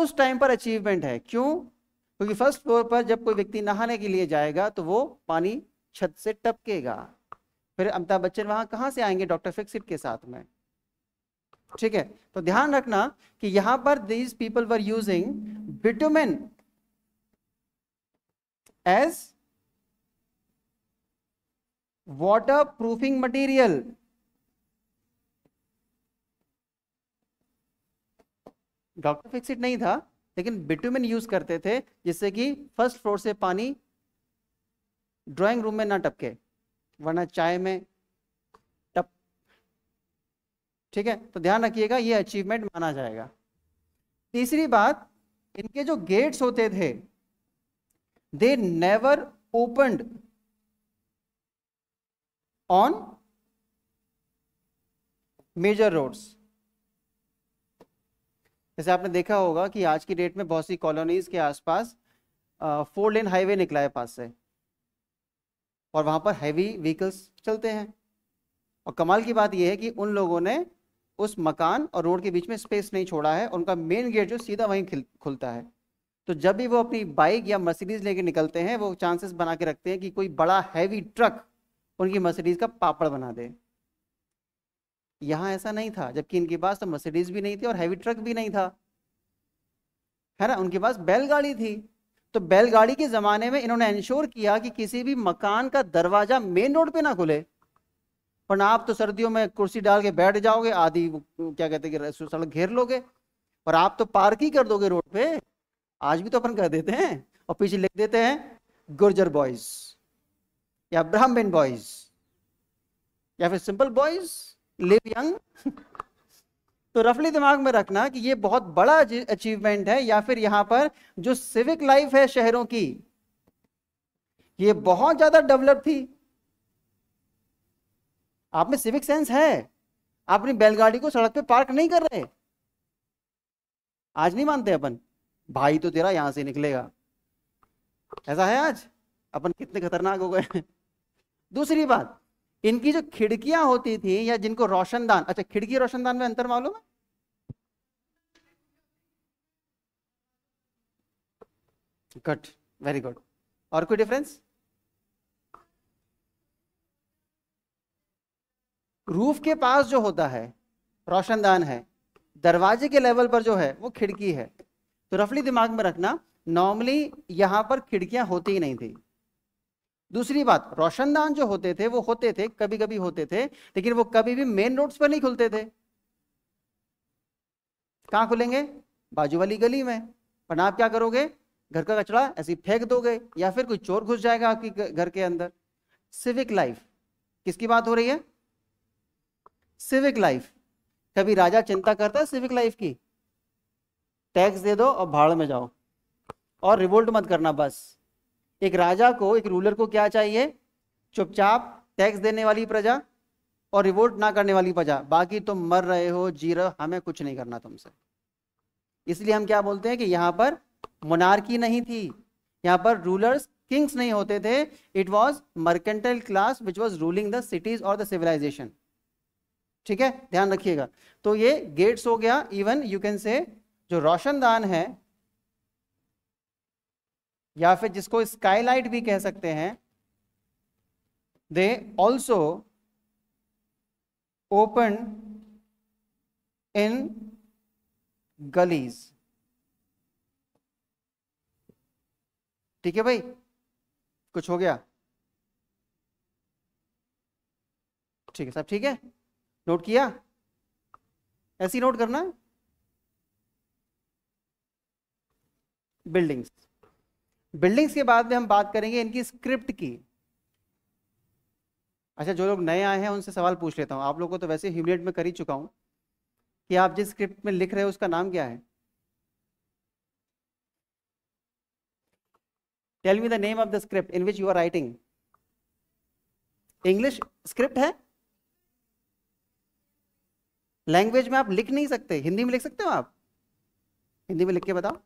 उस टाइम पर अचीवमेंट है क्यों क्योंकि फर्स्ट फ्लोर पर जब कोई व्यक्ति नहाने के लिए जाएगा तो वो पानी छत से टपकेगा फिर अमिताभ बच्चन वहां कहां से आएंगे डॉक्टर फिक्सिट के साथ में ठीक है तो ध्यान रखना कि यहां पर these people were using bitumen as water proofing material doctor Fixit नहीं था लेकिन बिटुमिन यूज करते थे जिससे कि फर्स्ट फ्लोर से पानी ड्राइंग रूम में ना टपके वरना चाय में टप ठीक है तो ध्यान रखिएगा ये अचीवमेंट माना जाएगा तीसरी बात इनके जो गेट्स होते थे they never opened on major roads जैसे आपने देखा होगा कि आज की डेट में बहुत सी कॉलोनीज के आसपास फोर लेन हाईवे निकला है पास से और वहां पर हैवी व्हीकल्स चलते हैं और कमाल की बात यह है कि उन लोगों ने उस मकान और रोड के बीच में स्पेस नहीं छोड़ा है उनका मेन गेट जो सीधा वहीं खुलता है तो जब भी वो अपनी बाइक या मर्सिडीज लेके निकलते हैं वो चांसेस बना के रखते हैं कि कोई बड़ा हैवी ट्रक उनकी मर्सिडीज का पापड़ बना दे यहां ऐसा नहीं था जबकि इनके पास तो मर्सिडीज भी नहीं थी और हैवी ट्रक भी नहीं था है ना उनके पास बैलगाड़ी थी तो बैलगाड़ी के ज़माने में इन्होंने इंश्योर किया कि किसी भी मकान का दरवाज़ा मेन रोड पे ना खुले पर आप तो सर्दियों में कुर्सी डाल के बैठ जाओगे आदि क्या कहते हैं कि सड़क घेर लोगे और आप तो पार्क ही कर दोगे रोड पे आज भी तो अपन कर देते हैं और पीछे लिख देते हैं Gurjar boys brahmin Brahmin boys या फिर सिंपल बॉयज लिव यंग तो रफली दिमाग में रखना कि ये बहुत बड़ा अचीवमेंट है या फिर यहां पर जो सिविक लाइफ है शहरों की ये बहुत ज्यादा डेवलप थी आप में सिविक सेंस है आप अपनी बैलगाड़ी को सड़क पे पार्क नहीं कर रहे आज नहीं मानते अपन भाई तो तेरा यहां से निकलेगा ऐसा है आज अपन कितने खतरनाक हो गए दूसरी बात इनकी जो खिड़कियां होती थी या जिनको रोशनदान अच्छा खिड़की रोशनदान में अंतर मालूम है गुड वेरी गुड और कोई डिफरेंस रूफ के पास जो होता है रोशनदान है दरवाजे के लेवल पर जो है वो खिड़की है तो रफली दिमाग में रखना नॉर्मली यहां पर खिड़कियां होती ही नहीं थी दूसरी बात रोशनदान जो होते थे वो होते थे कभी कभी होते थे लेकिन वो कभी भी मेन रोड्स पर नहीं खुलते थे कहां खुलेंगे बाजू वाली गली में पर आप क्या करोगे घर का कचरा ऐसे फेंक दोगे या फिर कोई चोर घुस जाएगा आपके घर के अंदर सिविक लाइफ किसकी बात हो रही है सिविक लाइफ कभी राजा चिंता करता है सिविक लाइफ की टैक्स दे दो और भाड़ में जाओ और रिवोल्ट मत करना बस एक राजा को एक रूलर को क्या चाहिए चुपचाप टैक्स देने वाली प्रजा और रिवोल्ट ना करने वाली प्रजा बाकी तुम मर रहे हो जी रहे हो हमें कुछ नहीं करना तुमसे इसलिए हम क्या बोलते हैं कि यहाँ पर मोनार्की नहीं थी यहाँ पर रूलर्स किंग्स नहीं होते थे it was mercantile class which was ruling the cities और द सिविलाइजेशन ठीक है ध्यान रखिएगा तो ये गेट्स हो गया इवन यू कैन से जो रोशनदान है या फिर जिसको स्काईलाइट भी कह सकते हैं दे ऑल्सो ओपन इन गलीज ठीक है भाई कुछ हो गया ठीक है सब ठीक है नोट किया ऐसी नोट करना बिल्डिंग्स बिल्डिंग्स के बाद में हम बात करेंगे इनकी स्क्रिप्ट की अच्छा जो लोग नए आए हैं उनसे सवाल पूछ लेता हूँ आप लोगों को तो वैसे ह्यूमिलेट में कर ही चुका हूँ कि आप जिस स्क्रिप्ट में लिख रहे हो उसका नाम क्या है tell me the name of the script in which you are writing English script है लैंग्वेज में आप लिख नहीं सकते हिंदी में लिख सकते हो आप हिंदी में लिख के बताओ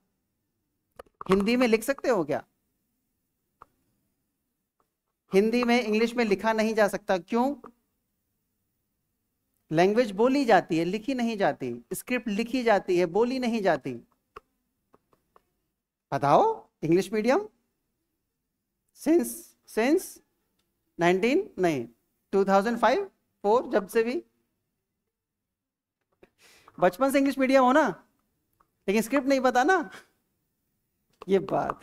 हिंदी में लिख सकते हो क्या हिंदी में इंग्लिश में लिखा नहीं जा सकता क्यों लैंग्वेज बोली जाती है लिखी नहीं जाती स्क्रिप्ट लिखी जाती है बोली नहीं जाती बताओ इंग्लिश मीडियम सिंस सिंस 19 नहीं 2005 फोर जब से भी बचपन से इंग्लिश मीडियम हो ना लेकिन स्क्रिप्ट नहीं पता ना ये बात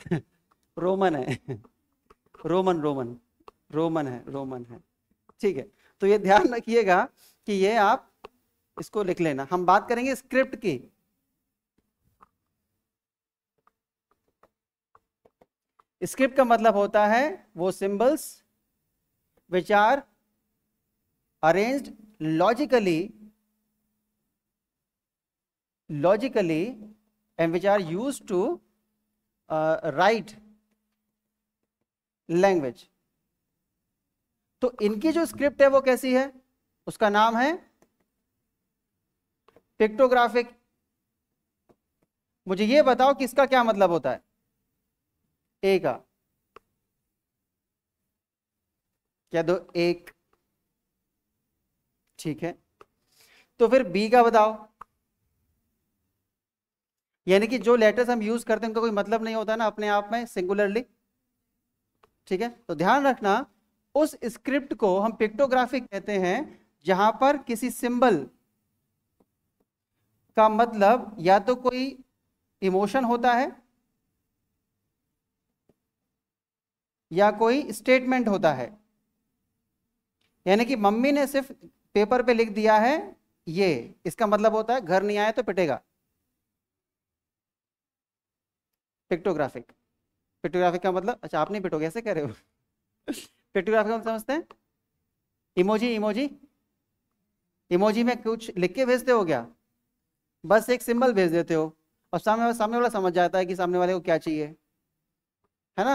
रोमन है रोमन रोमन रोमन है रोमन है ठीक है तो ये ध्यान रखिएगा कि ये आप इसको लिख लेना हम बात करेंगे स्क्रिप्ट की स्क्रिप्ट का मतलब होता है वो symbols which are arranged logically logically and which are use to write language तो इनकी जो स्क्रिप्ट है वो कैसी है उसका नाम है पिक्टोग्राफिक मुझे ये बताओ कि इसका क्या मतलब होता है ए का क्या दो एक ठीक है तो फिर बी का बताओ यानी कि जो लेटर्स हम यूज करते हैं उनका कोई मतलब नहीं होता ना अपने आप में सिंगुलरली ठीक है तो ध्यान रखना उस स्क्रिप्ट को हम पिक्टोग्राफिक कहते हैं जहां पर किसी सिंबल का मतलब या तो कोई इमोशन होता है या कोई स्टेटमेंट होता है यानी कि मम्मी ने सिर्फ पेपर पे लिख दिया है ये इसका मतलब होता है घर नहीं आया तो पिटेगा पिक्टोग्राफिक पिक्टोग्राफिक का मतलब अच्छा आप नहीं पिटोगे ऐसे कह रहे हो पिक्टोग्राफिक हम मतलब समझते हैं इमोजी इमोजी इमोजी में कुछ लिख के भेजते हो क्या बस एक सिंबल भेज देते हो और सामने सामने वाला समझ जाता है कि सामने वाले को क्या चाहिए है ना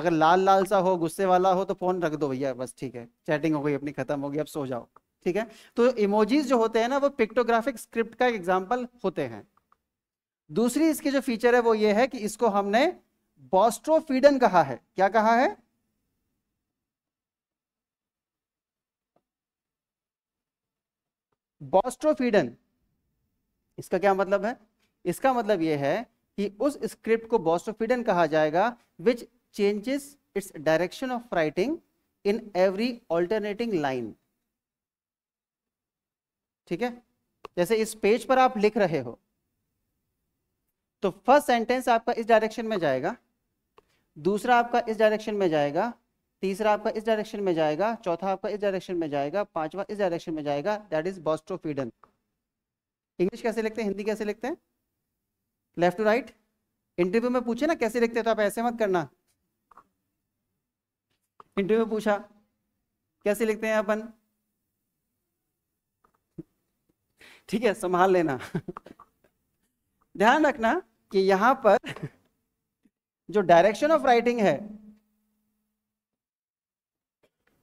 अगर लाल लाल सा हो गुस्से वाला हो तो फोन रख दो भैया बस ठीक है चैटिंग हो गई अपनी खत्म हो गई अब सो जाओ ठीक है तो इमोजीज जो होते हैं ना वो पिक्टोग्राफिक स्क्रिप्ट का एग्जाम्पल होते हैं दूसरी इसकी जो फीचर है वो ये है कि इसको हमने बॉस्ट्रोफीडन कहा है क्या कहा है बॉस्ट्रोफीडन इसका क्या मतलब है इसका मतलब यह है कि उस स्क्रिप्ट को बॉस्ट्रोफीडन कहा जाएगा which changes its direction of writing in every alternating line ठीक है जैसे इस पेज पर आप लिख रहे हो तो फर्स्ट सेंटेंस आपका इस डायरेक्शन में जाएगा दूसरा आपका इस डायरेक्शन में जाएगा तीसरा आपका इस डायरेक्शन में जाएगा चौथा आपका इस डायरेक्शन में जाएगा पांचवा इस डायरेक्शन में जाएगा दैट इज बॉस्ट्रोफीडन इंग्लिश कैसे लिखते हैं हिंदी कैसे लिखते हैं लेफ्ट टू राइट इंटरव्यू में पूछे ना कैसे लिखते हैं तो आप ऐसे मत करना इंटरव्यू में पूछा कैसे लिखते हैं अपन ठीक है संभाल लेना ध्यान रखना कि यहां पर जो डायरेक्शन ऑफ राइटिंग है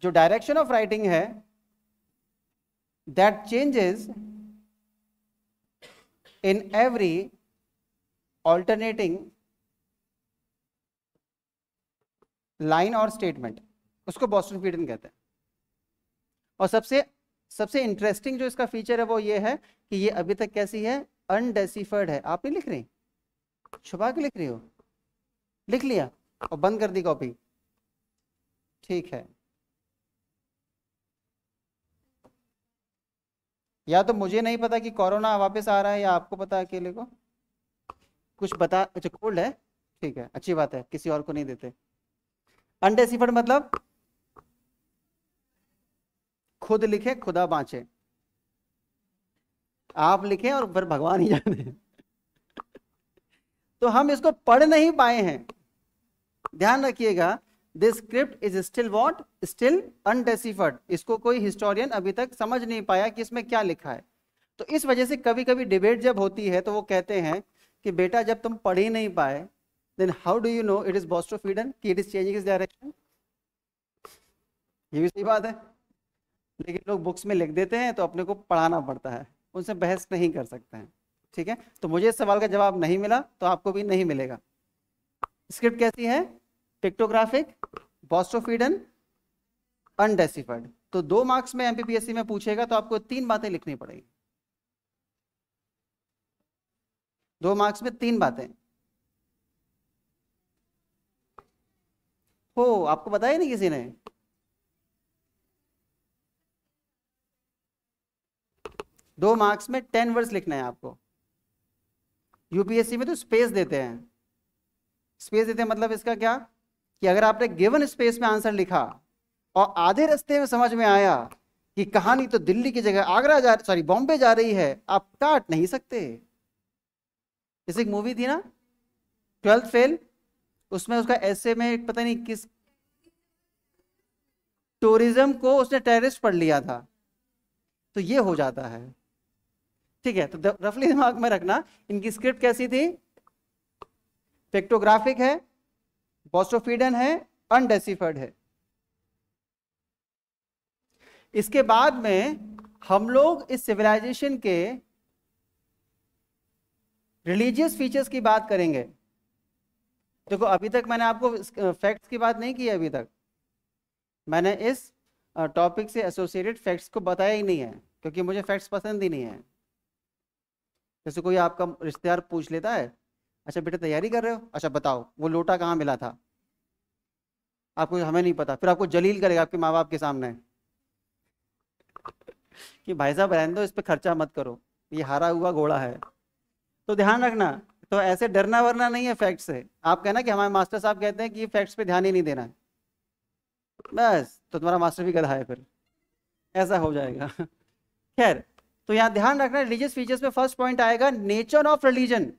जो डायरेक्शन ऑफ राइटिंग है that changes in every alternating line और स्टेटमेंट उसको बॉस्टन फीडन कहते हैं और सबसे सबसे इंटरेस्टिंग जो इसका फीचर है वो ये है कि ये अभी तक कैसी है अनडेसिफर्ड है आप नहीं लिख रही छुपा के लिख रही हो लिख लिया और बंद कर दी कॉपी ठीक है या तो मुझे नहीं पता कि कोरोना वापस आ रहा है या आपको पता अकेले को कुछ बता अच्छा कोल्ड है ठीक है अच्छी बात है किसी और को नहीं देते सिफर मतलब खुद लिखे खुदा बांचे आप लिखे और फिर भगवान ही जाने तो हम इसको पढ़ नहीं पाए हैं ध्यान रखिएगा this script is still what still undeciphered इसको कोई हिस्टोरियन अभी तक समझ नहीं पाया कि इसमें क्या लिखा है तो इस वजह से कभी कभी डिबेट जब होती है तो वो कहते हैं कि बेटा जब तुम पढ़ ही नहीं पाए then how do you know it is freedom की it is changing is direction ये भी सही बात है लेकिन लोग बुक्स में लिख देते हैं तो अपने को पढ़ाना पड़ता है उनसे बहस नहीं कर सकते हैं ठीक है तो मुझे इस सवाल का जवाब नहीं मिला तो आपको भी नहीं मिलेगा स्क्रिप्ट कैसी है पिक्टोग्राफिक बॉस्टोफीडन अनडेसिफर्ड तो दो मार्क्स में एमपीपीएससी में पूछेगा तो आपको तीन बातें लिखनी पड़ेगी दो मार्क्स में तीन बातें हो आपको बताया नहीं किसी ने दो मार्क्स में टेन वर्ड्स लिखना है आपको यूपीएससी में तो स्पेस देते हैं स्पेस देते हैं मतलब इसका क्या कि अगर आपने गिवन स्पेस में आंसर लिखा और आधे रास्ते में समझ में आया कि कहानी तो दिल्ली की जगह आगरा जा सॉरी बॉम्बे जा रही है आप काट नहीं सकते जैसे एक मूवी थी ना ट्वेल्थ फेल उसमें उसका ऐसे में पता नहीं किस टूरिज्म को उसने टेररिस्ट पढ़ लिया था तो ये हो जाता है ठीक है तो रफली दिमाग में रखना इनकी स्क्रिप्ट कैसी थी पेक्टोग्राफिक है बॉस्टोफीडन है अनडेसिफर्ड है इसके बाद में हम लोग इस सिविलाइजेशन के रिलीजियस फीचर्स की बात करेंगे देखो अभी तक मैंने आपको फैक्ट्स की बात नहीं की है अभी तक मैंने इस टॉपिक से एसोसिएटेड फैक्ट्स को बताया ही नहीं है क्योंकि मुझे फैक्ट्स पसंद ही नहीं है जैसे कोई आपका रिश्तेदार पूछ लेता है अच्छा बेटा तैयारी कर रहे हो अच्छा बताओ वो लोटा कहाँ मिला था आपको हमें नहीं पता फिर आपको जलील करेगा आपके माँ बाप के सामने कि भाई साहब रहने दो इस पर खर्चा मत करो ये हारा हुआ घोड़ा है तो ध्यान रखना तो ऐसे डरना वरना नहीं है फैक्ट से आप कहना कि हमारे मास्टर साहब कहते हैं कि ये फैक्ट्स पे ध्यान ही नहीं देना है बस तो तुम्हारा मास्टर भी गधा है फिर ऐसा हो जाएगा खैर तो यहां ध्यान रखना रिलीजियस फीचर्स में फर्स्ट पॉइंट आएगा नेचर ऑफ रिलीजन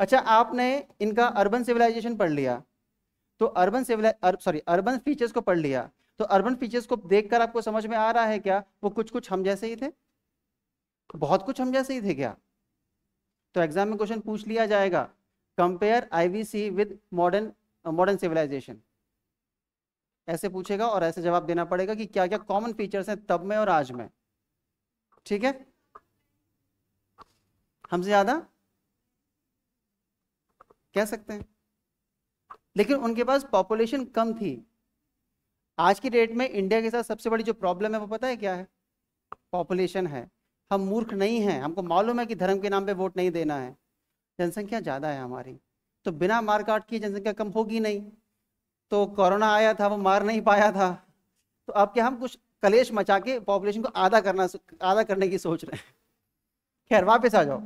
अच्छा आपने इनका अर्बन सिविलाइजेशन पढ़ लिया तो urban civilise sorry urban features को पढ़ लिया तो अर्बन फीचर्स को देखकर आपको समझ में आ रहा है क्या वो कुछ कुछ हम जैसे ही थे बहुत कुछ हम जैसे ही थे क्या तो एग्जाम में क्वेश्चन पूछ लिया जाएगा compare IVC with modern modern civilisation ऐसे पूछेगा और ऐसे जवाब देना पड़ेगा कि क्या क्या कॉमन फीचर्स हैं तब में और आज में ठीक है हमसे ज्यादा कह सकते हैं लेकिन उनके पास पॉपुलेशन कम थी आज की डेट में इंडिया के साथ सबसे बड़ी जो प्रॉब्लम है वो पता है क्या है पॉपुलेशन है हम मूर्ख नहीं हैं हमको मालूम है कि धर्म के नाम पे वोट नहीं देना है जनसंख्या ज़्यादा है हमारी तो बिना मारकाट की जनसंख्या कम होगी नहीं तो कोरोना आया था वो मार नहीं पाया था तो अब क्या हम कुछ कलेश मचा के पॉपुलेशन को आधा करना आधा करने की सोच रहे हैं खैर वापस आ जाओ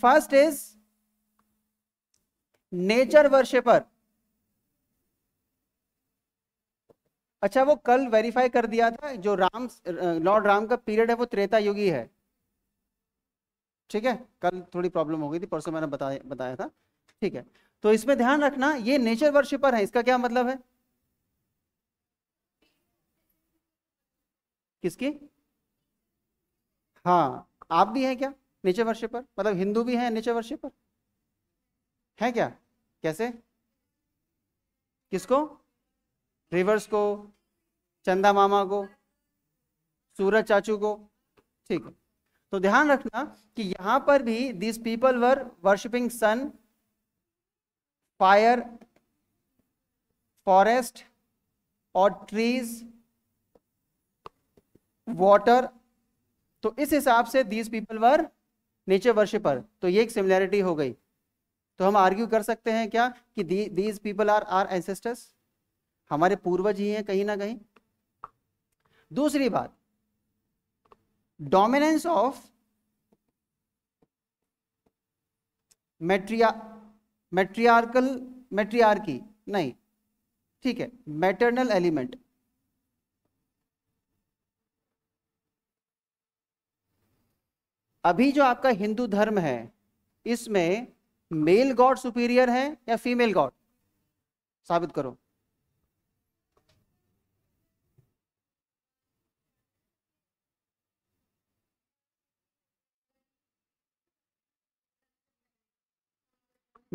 फर्स्ट इज नेचर वर्शिपर अच्छा वो कल वेरीफाई कर दिया था जो राम लॉर्ड राम का पीरियड है वो त्रेता युगी है ठीक है कल थोड़ी प्रॉब्लम हो गई थी परसों मैंने बताया बताया था ठीक है तो इसमें ध्यान रखना ये नेचर वर्शिपर है इसका क्या मतलब है किसकी हाँ आप भी हैं क्या नेचर वर्शिपर मतलब हिंदू भी हैं नेचर वर्शिपर हैं क्या कैसे किसको रिवर्स को चंदा मामा को सूरज चाचू को ठीक है तो ध्यान रखना कि यहां पर भी this people were worshipping sun fire forest और ट्रीज वाटर तो इस हिसाब से these people were nature worshipper तो ये एक सिमिलैरिटी हो गई तो हम आर्ग्यू कर सकते हैं क्या कि these people are are ancestors हमारे पूर्वज ही हैं कहीं ना कहीं दूसरी बात dominance of matri matriarchal matriarchy नहीं ठीक है मैटरनल एलिमेंट अभी जो आपका हिंदू धर्म है इसमें मेल गॉड सुपीरियर है या फीमेल गॉड साबित करो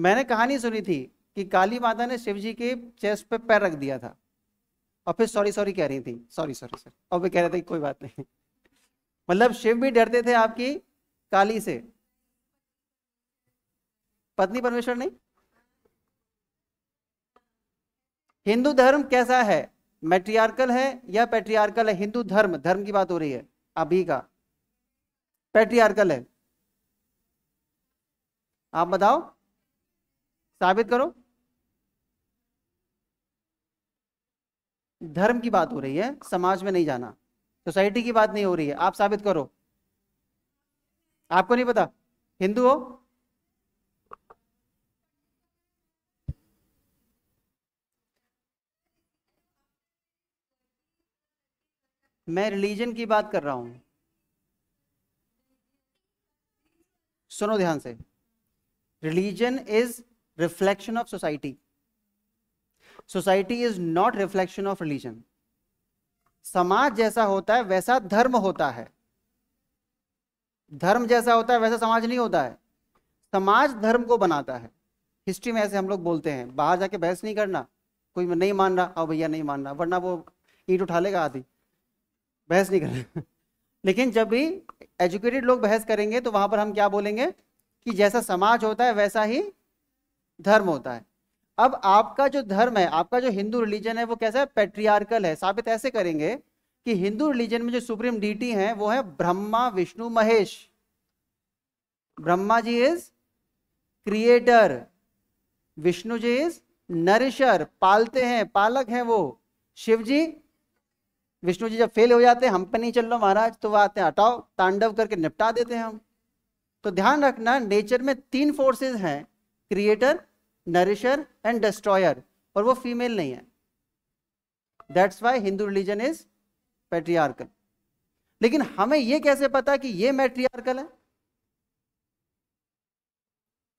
मैंने कहानी सुनी थी कि काली माता ने शिव जी के चेस्ट पे पैर रख दिया था और फिर सॉरी सॉरी कह रही थी सॉरी सॉरी सर और वे कह रहे थे कोई बात नहीं मतलब शिव भी डरते थे आपकी काली से पत्नी परमेश्वर नहीं हिंदू धर्म कैसा है मेट्रियार्कल है या पेट्रियार्कल है हिंदू धर्म धर्म की बात हो रही है अभी का पेट्रियार्कल है आप बताओ साबित करो धर्म की बात हो रही है समाज में नहीं जाना सोसाइटी की बात नहीं हो रही है आप साबित करो आपको नहीं पता हिंदू हो मैं रिलीजन की बात कर रहा हूं सुनो ध्यान से religion is reflection of society society is not reflection of religion समाज जैसा होता है वैसा धर्म होता है धर्म जैसा होता है वैसा समाज नहीं होता है समाज धर्म को बनाता है हिस्ट्री में ऐसे हम लोग बोलते हैं बाहर जाके बहस नहीं करना कोई नहीं मान रहा और भैया नहीं मान रहा वरना वो ईट उठा लेगा आदि बहस नहीं करना लेकिन जब भी एजुकेटेड लोग बहस करेंगे तो वहां पर हम क्या बोलेंगे कि जैसा समाज होता है वैसा ही धर्म होता है अब आपका जो धर्म है आपका जो हिंदू रिलीजन है वो कैसा है पेट्रियार्कल है साबित ऐसे करेंगे कि हिंदू रिलीजन में जो सुप्रीम डीटी है वो है Brahma Vishnu Mahesh Brahma ji is creator Vishnu ji is nourisher पालते हैं पालक हैं वो शिव जी विष्णु जी जब फेल हो जाते हैं हम पे नहीं चल रहा महाराज तो वह आते हैं हटाओ तांडव करके निपटा देते हैं हम तो ध्यान रखना नेचर में तीन फोर्सेस हैं क्रिएटर नरिशर एंड डिस्ट्रॉयर और वो फीमेल नहीं है that's why Hindu religion is patriarchal लेकिन हमें ये कैसे पता कि ये मेट्रियार्कल है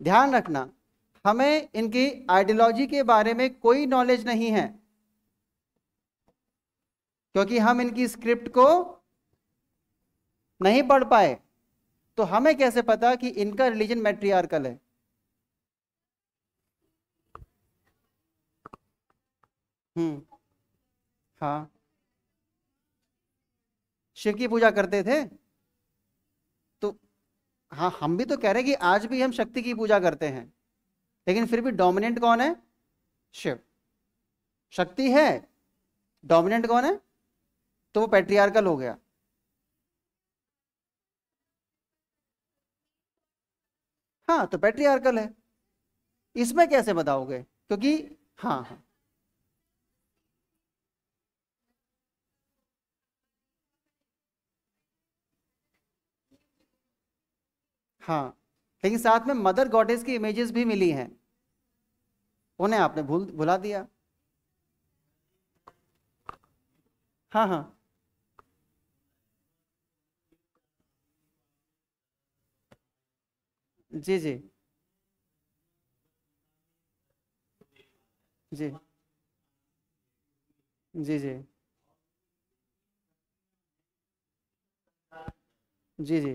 ध्यान रखना हमें इनकी आइडियोलॉजी के बारे में कोई नॉलेज नहीं है क्योंकि हम इनकी स्क्रिप्ट को नहीं पढ़ पाए तो हमें कैसे पता कि इनका रिलीजन मेट्रियार्कल है हम्म हाँ शिव की पूजा करते थे तो हाँ हम भी तो कह रहे हैं कि आज भी हम शक्ति की पूजा करते हैं लेकिन फिर भी डोमिनेंट कौन है शिव शक्ति है डोमिनेंट कौन है तो वो पेट्रियार्कल हो गया हाँ तो पेट्रियार्कल है इसमें कैसे बताओगे क्योंकि हाँ हाँ हाँ लेकिन साथ में मदर गॉडेस की इमेजेस भी मिली हैं उन्हें आपने भूल भुला दिया हाँ हाँ जी जी जी जी जी जी जी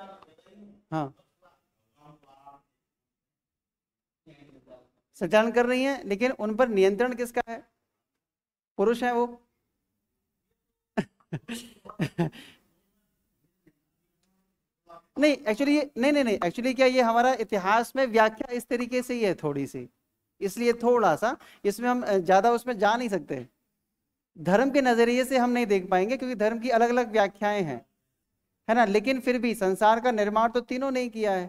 हाँ संचालन कर रही है लेकिन उन पर नियंत्रण किसका है पुरुष है वो नहीं एक्चुअली ये नहीं नहीं नहीं एक्चुअली क्या ये हमारा इतिहास में व्याख्या इस तरीके से ही है थोड़ी सी इसलिए थोड़ा सा इसमें हम ज्यादा उसमें जा नहीं सकते धर्म के नजरिए से हम नहीं देख पाएंगे क्योंकि धर्म की अलग अलग व्याख्याएं हैं है ना लेकिन फिर भी संसार का निर्माण तो तीनों ने किया है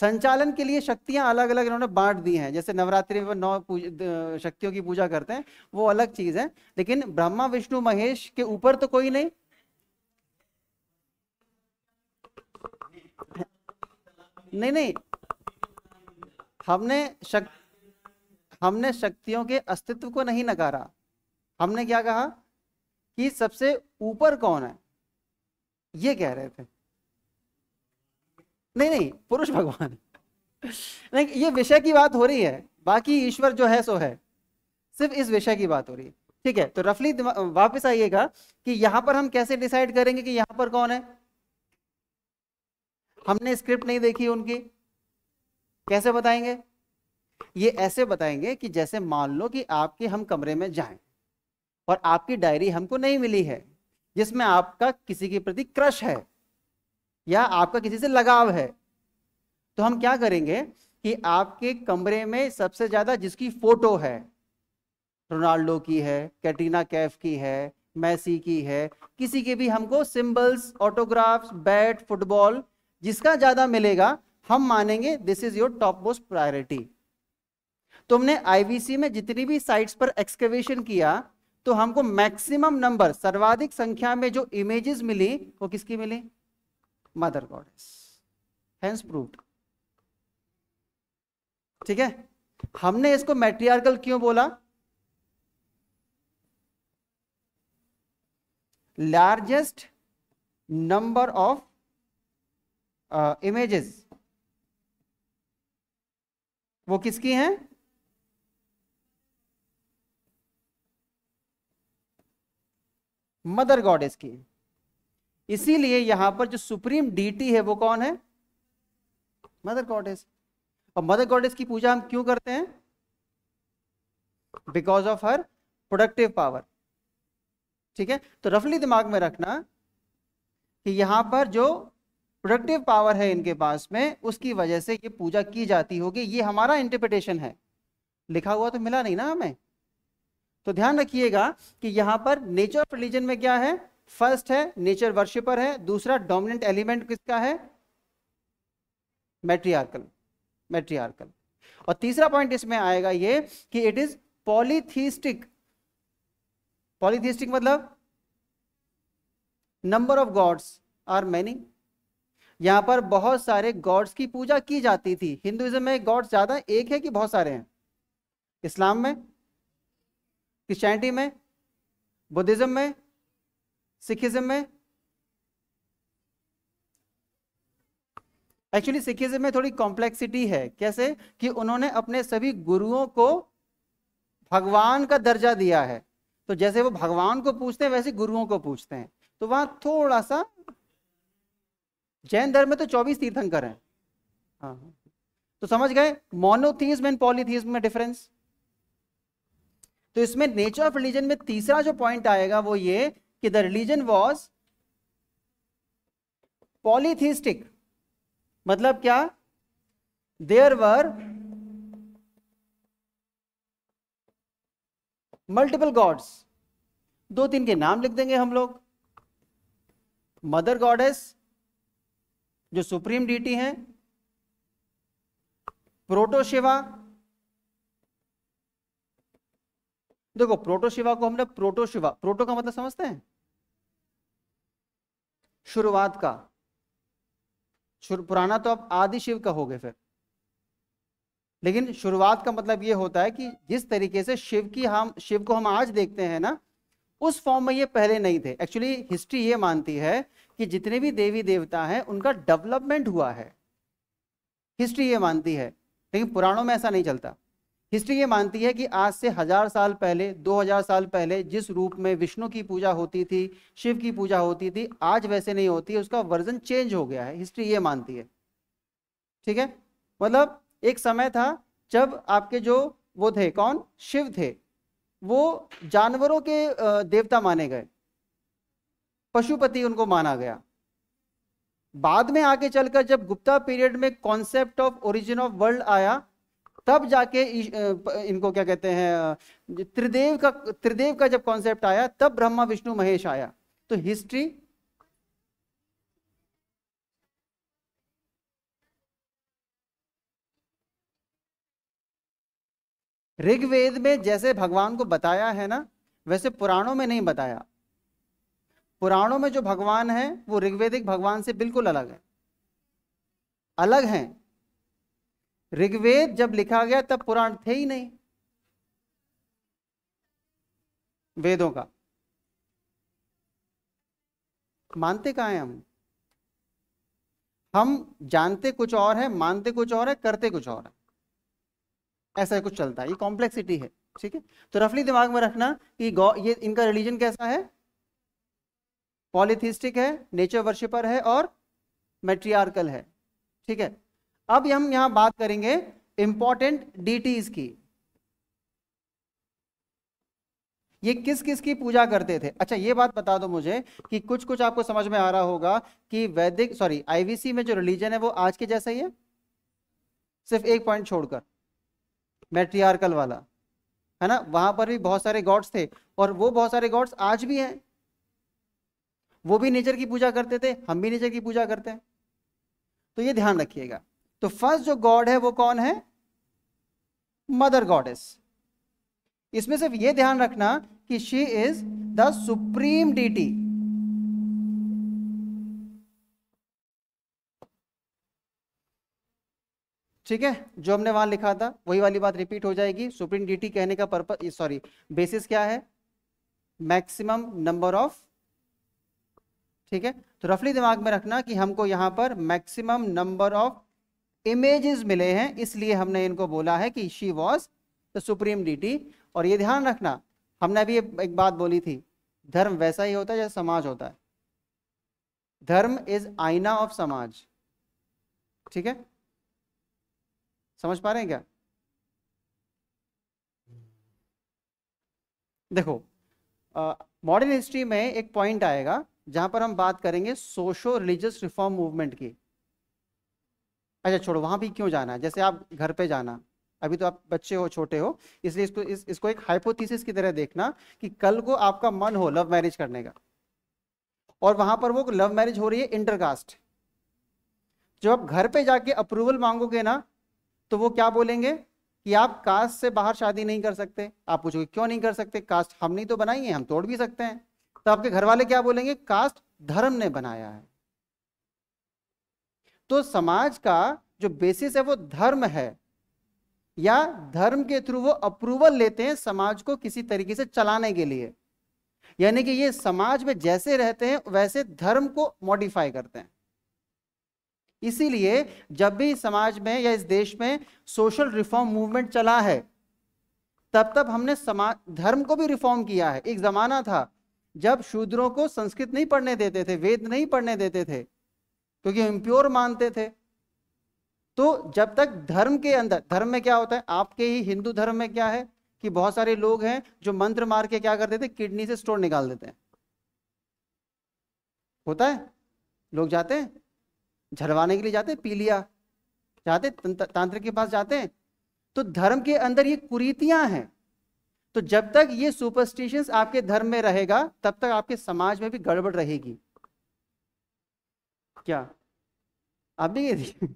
संचालन के लिए शक्तियां अलग अलग इन्होंने बांट दी हैं जैसे नवरात्रि में नौ शक्तियों की पूजा करते हैं वो अलग चीज है लेकिन ब्रह्मा विष्णु महेश के ऊपर तो कोई नहीं नहीं नहीं हमने शक हमने शक्तियों के अस्तित्व को नहीं नकारा हमने क्या कहा कि सबसे ऊपर कौन है ये कह रहे थे नहीं नहीं पुरुष भगवान नहीं ये विषय की बात हो रही है बाकी ईश्वर जो है सो है सिर्फ इस विषय की बात हो रही है ठीक है तो रफली वापस आइएगा कि यहां पर हम कैसे डिसाइड करेंगे कि यहां पर कौन है हमने स्क्रिप्ट नहीं देखी उनकी कैसे बताएंगे ये ऐसे बताएंगे कि जैसे मान लो कि आपके हम कमरे में जाएं और आपकी डायरी हमको नहीं मिली है जिसमें आपका किसी के प्रति क्रश है या आपका किसी से लगाव है तो हम क्या करेंगे कि आपके कमरे में सबसे ज्यादा जिसकी फोटो है रोनाल्डो की है कैटरीना कैफ की है मैसी की है किसी के भी हमको सिंबल्स ऑटोग्राफ्स बैट फुटबॉल जिसका ज्यादा मिलेगा हम मानेंगे this is your top most priority तुमने आईवीसी में जितनी भी साइट्स पर एक्सकेवेशन किया तो हमको मैक्सिमम नंबर सर्वाधिक संख्या में जो इमेजेस मिली वो किसकी मिली मदर गॉडेस हेंस प्रूव्ड ठीक है हमने इसको मैट्रियार्कल क्यों बोला लार्जेस्ट नंबर ऑफ इमेजेस वो किसकी हैं मदर गॉडेस की इसीलिए यहां पर जो सुप्रीम डीटी है वो कौन है मदर गॉडेस और मदर गॉडेस की पूजा हम क्यों करते हैं because of her productive power ठीक है तो रफली दिमाग में रखना कि यहां पर जो प्रोडक्टिव पावर है इनके पास में उसकी वजह से ये पूजा की जाती होगी ये हमारा इंटरप्रिटेशन है लिखा हुआ तो मिला नहीं ना हमें तो ध्यान रखिएगा कि यहां पर नेचर ऑफ रिलीजन में क्या है फर्स्ट है नेचर वर्शिपर है दूसरा डोमिनेंट एलिमेंट किसका है मैट्रियार्कल मैट्रियार्कल और तीसरा पॉइंट इसमें आएगा ये कि इट इज पॉलीथीस्टिक पॉलीथीस्टिक मतलब number of gods are many यहां पर बहुत सारे गॉड्स की पूजा की जाती थी हिंदुइज्म में गॉड्स ज्यादा एक है कि बहुत सारे हैं इस्लाम में क्रिश्चैनिटी में बुद्धिज्म में सिखिज्म में एक्चुअली सिखिज्म में थोड़ी कॉम्प्लेक्सिटी है कैसे कि उन्होंने अपने सभी गुरुओं को भगवान का दर्जा दिया है तो जैसे वो भगवान को पूछते हैं वैसे गुरुओं को पूछते हैं तो वहां थोड़ा सा जैन धर्म में तो 24 तीर्थंकर हैं हाँ तो समझ गए मोनोथीज्म एंड पॉलीथीज्म में डिफरेंस तो इसमें नेचर ऑफ रिलीजन में तीसरा जो पॉइंट आएगा वो ये कि द रिलीजन वॉज पॉलीथिस्टिक मतलब क्या देयर वर मल्टीपल गॉड्स दो तीन के नाम लिख देंगे हम लोग मदर गॉडेस जो सुप्रीम डीटी है प्रोटो शिवा देखो प्रोटोशिवा को हमने प्रोटोशिवा प्रोटो का मतलब समझते हैं शुरुआत का पुराना तो आप आदि शिव का हो गए फिर लेकिन शुरुआत का मतलब यह होता है कि जिस तरीके से शिव की हम शिव को हम आज देखते हैं ना उस फॉर्म में ये पहले नहीं थे एक्चुअली हिस्ट्री ये मानती है कि जितने भी देवी देवता हैं उनका डेवलपमेंट हुआ है हिस्ट्री ये मानती है लेकिन पुराणों में ऐसा नहीं चलता हिस्ट्री ये मानती है कि आज से हजार साल पहले 2000 साल पहले जिस रूप में विष्णु की पूजा होती थी शिव की पूजा होती थी आज वैसे नहीं होती उसका वर्जन चेंज हो गया है हिस्ट्री ये मानती है ठीक है मतलब एक समय था जब आपके जो वो थे कौन शिव थे वो जानवरों के देवता माने गए पशुपति उनको माना गया बाद में आगे चलकर जब गुप्ता पीरियड में concept of origin of world आया तब जाके इनको क्या कहते हैं त्रिदेव का त्रिदेव का जब कॉन्सेप्ट आया तब ब्रह्मा विष्णु महेश आया तो हिस्ट्री ऋग्वेद में जैसे भगवान को बताया है ना वैसे पुराणों में नहीं बताया पुराणों में जो भगवान है वो ऋग्वेदिक भगवान से बिल्कुल अलग है अलग हैं ऋग्वेद जब लिखा गया तब पुराण थे ही नहीं वेदों का मानते कहा है हम हम जानते कुछ और है मानते कुछ और है करते कुछ और है ऐसा कुछ चलता है ये कॉम्प्लेक्सिटी है ठीक है तो रफली दिमाग में रखना कि ये इनका रिलीजन कैसा है पॉलिथिस्टिक है नेचर वर्शिपर है और मेट्रियार्कल है ठीक है अब हम यहां बात करेंगे इंपॉर्टेंट डीटीज की ये किस किस की पूजा करते थे अच्छा ये बात बता दो मुझे कि कुछ कुछ आपको समझ में आ रहा होगा कि वैदिक सॉरी आईवीसी में जो रिलीजन है वो आज के जैसा ही है सिर्फ एक पॉइंट छोड़कर मेट्रियार्कल वाला है ना वहां पर भी बहुत सारे गॉड्स थे और वो बहुत सारे गॉड्स आज भी हैं वो भी नेचर की पूजा करते थे हम भी नेचर की पूजा करते हैं तो ये ध्यान रखिएगा तो फर्स्ट जो गॉड है वो कौन है मदर गॉडेस इसमें सिर्फ ये ध्यान रखना कि she is the supreme deity ठीक है जो हमने वहां लिखा था वही वाली बात रिपीट हो जाएगी सुप्रीम डीटी कहने का पर्पज सॉरी बेसिस क्या है मैक्सिमम नंबर ऑफ ठीक है तो रफली दिमाग में रखना कि हमको यहां पर मैक्सिमम नंबर ऑफ इमेजेस मिले हैं इसलिए हमने इनको बोला है कि she was the supreme deity और ये ध्यान रखना हमने अभी एक बात बोली थी धर्म वैसा ही होता है जैसा समाज होता है धर्म इज आईना ऑफ समाज ठीक है समझ पा रहे हैं क्या देखो मॉडर्न हिस्ट्री में एक पॉइंट आएगा जहां पर हम बात करेंगे सोशो रिलीजियस रिफॉर्म मूवमेंट की अच्छा छोड़ो वहाँ भी क्यों जाना है जैसे आप घर पे जाना अभी तो आप बच्चे हो छोटे हो इसलिए इसको इस, इसको एक हाइपोथीसिस की तरह देखना कि कल को आपका मन हो लव मैरिज करने का और वहां पर वो लव मैरिज हो रही है इंटरकास्ट जब आप घर पे जाके अप्रूवल मांगोगे ना तो वो क्या बोलेंगे कि आप कास्ट से बाहर शादी नहीं कर सकते आप पूछोगे क्यों नहीं कर सकते कास्ट हम नहीं तो बनाई है हम तोड़ भी सकते हैं तो आपके घर वाले क्या बोलेंगे कास्ट धर्म ने बनाया है तो समाज का जो बेसिस है वो धर्म है या धर्म के थ्रू वो अप्रूवल लेते हैं समाज को किसी तरीके से चलाने के लिए यानी कि ये समाज में जैसे रहते हैं वैसे धर्म को मॉडिफाई करते हैं इसीलिए जब भी समाज में या इस देश में सोशल रिफॉर्म मूवमेंट चला है तब तब हमने समाज धर्म को भी रिफॉर्म किया है एक जमाना था जब शूद्रों को संस्कृत नहीं पढ़ने देते थे वेद नहीं पढ़ने देते थे क्योंकि हम प्योर मानते थे तो जब तक धर्म के अंदर धर्म में क्या होता है आपके ही हिंदू धर्म में क्या है कि बहुत सारे लोग हैं जो मंत्र मार के क्या कर देते किडनी से स्टोन निकाल देते हैं होता है लोग जाते हैं झलवाने के लिए जाते हैं पी लिया जाते तांत्रिक के पास जाते हैं तो धर्म के अंदर ये कुरीतियां हैं तो जब तक ये सुपरस्टिशंस आपके धर्म में रहेगा तब तक आपके समाज में भी गड़बड़ रहेगी क्या आप भी गए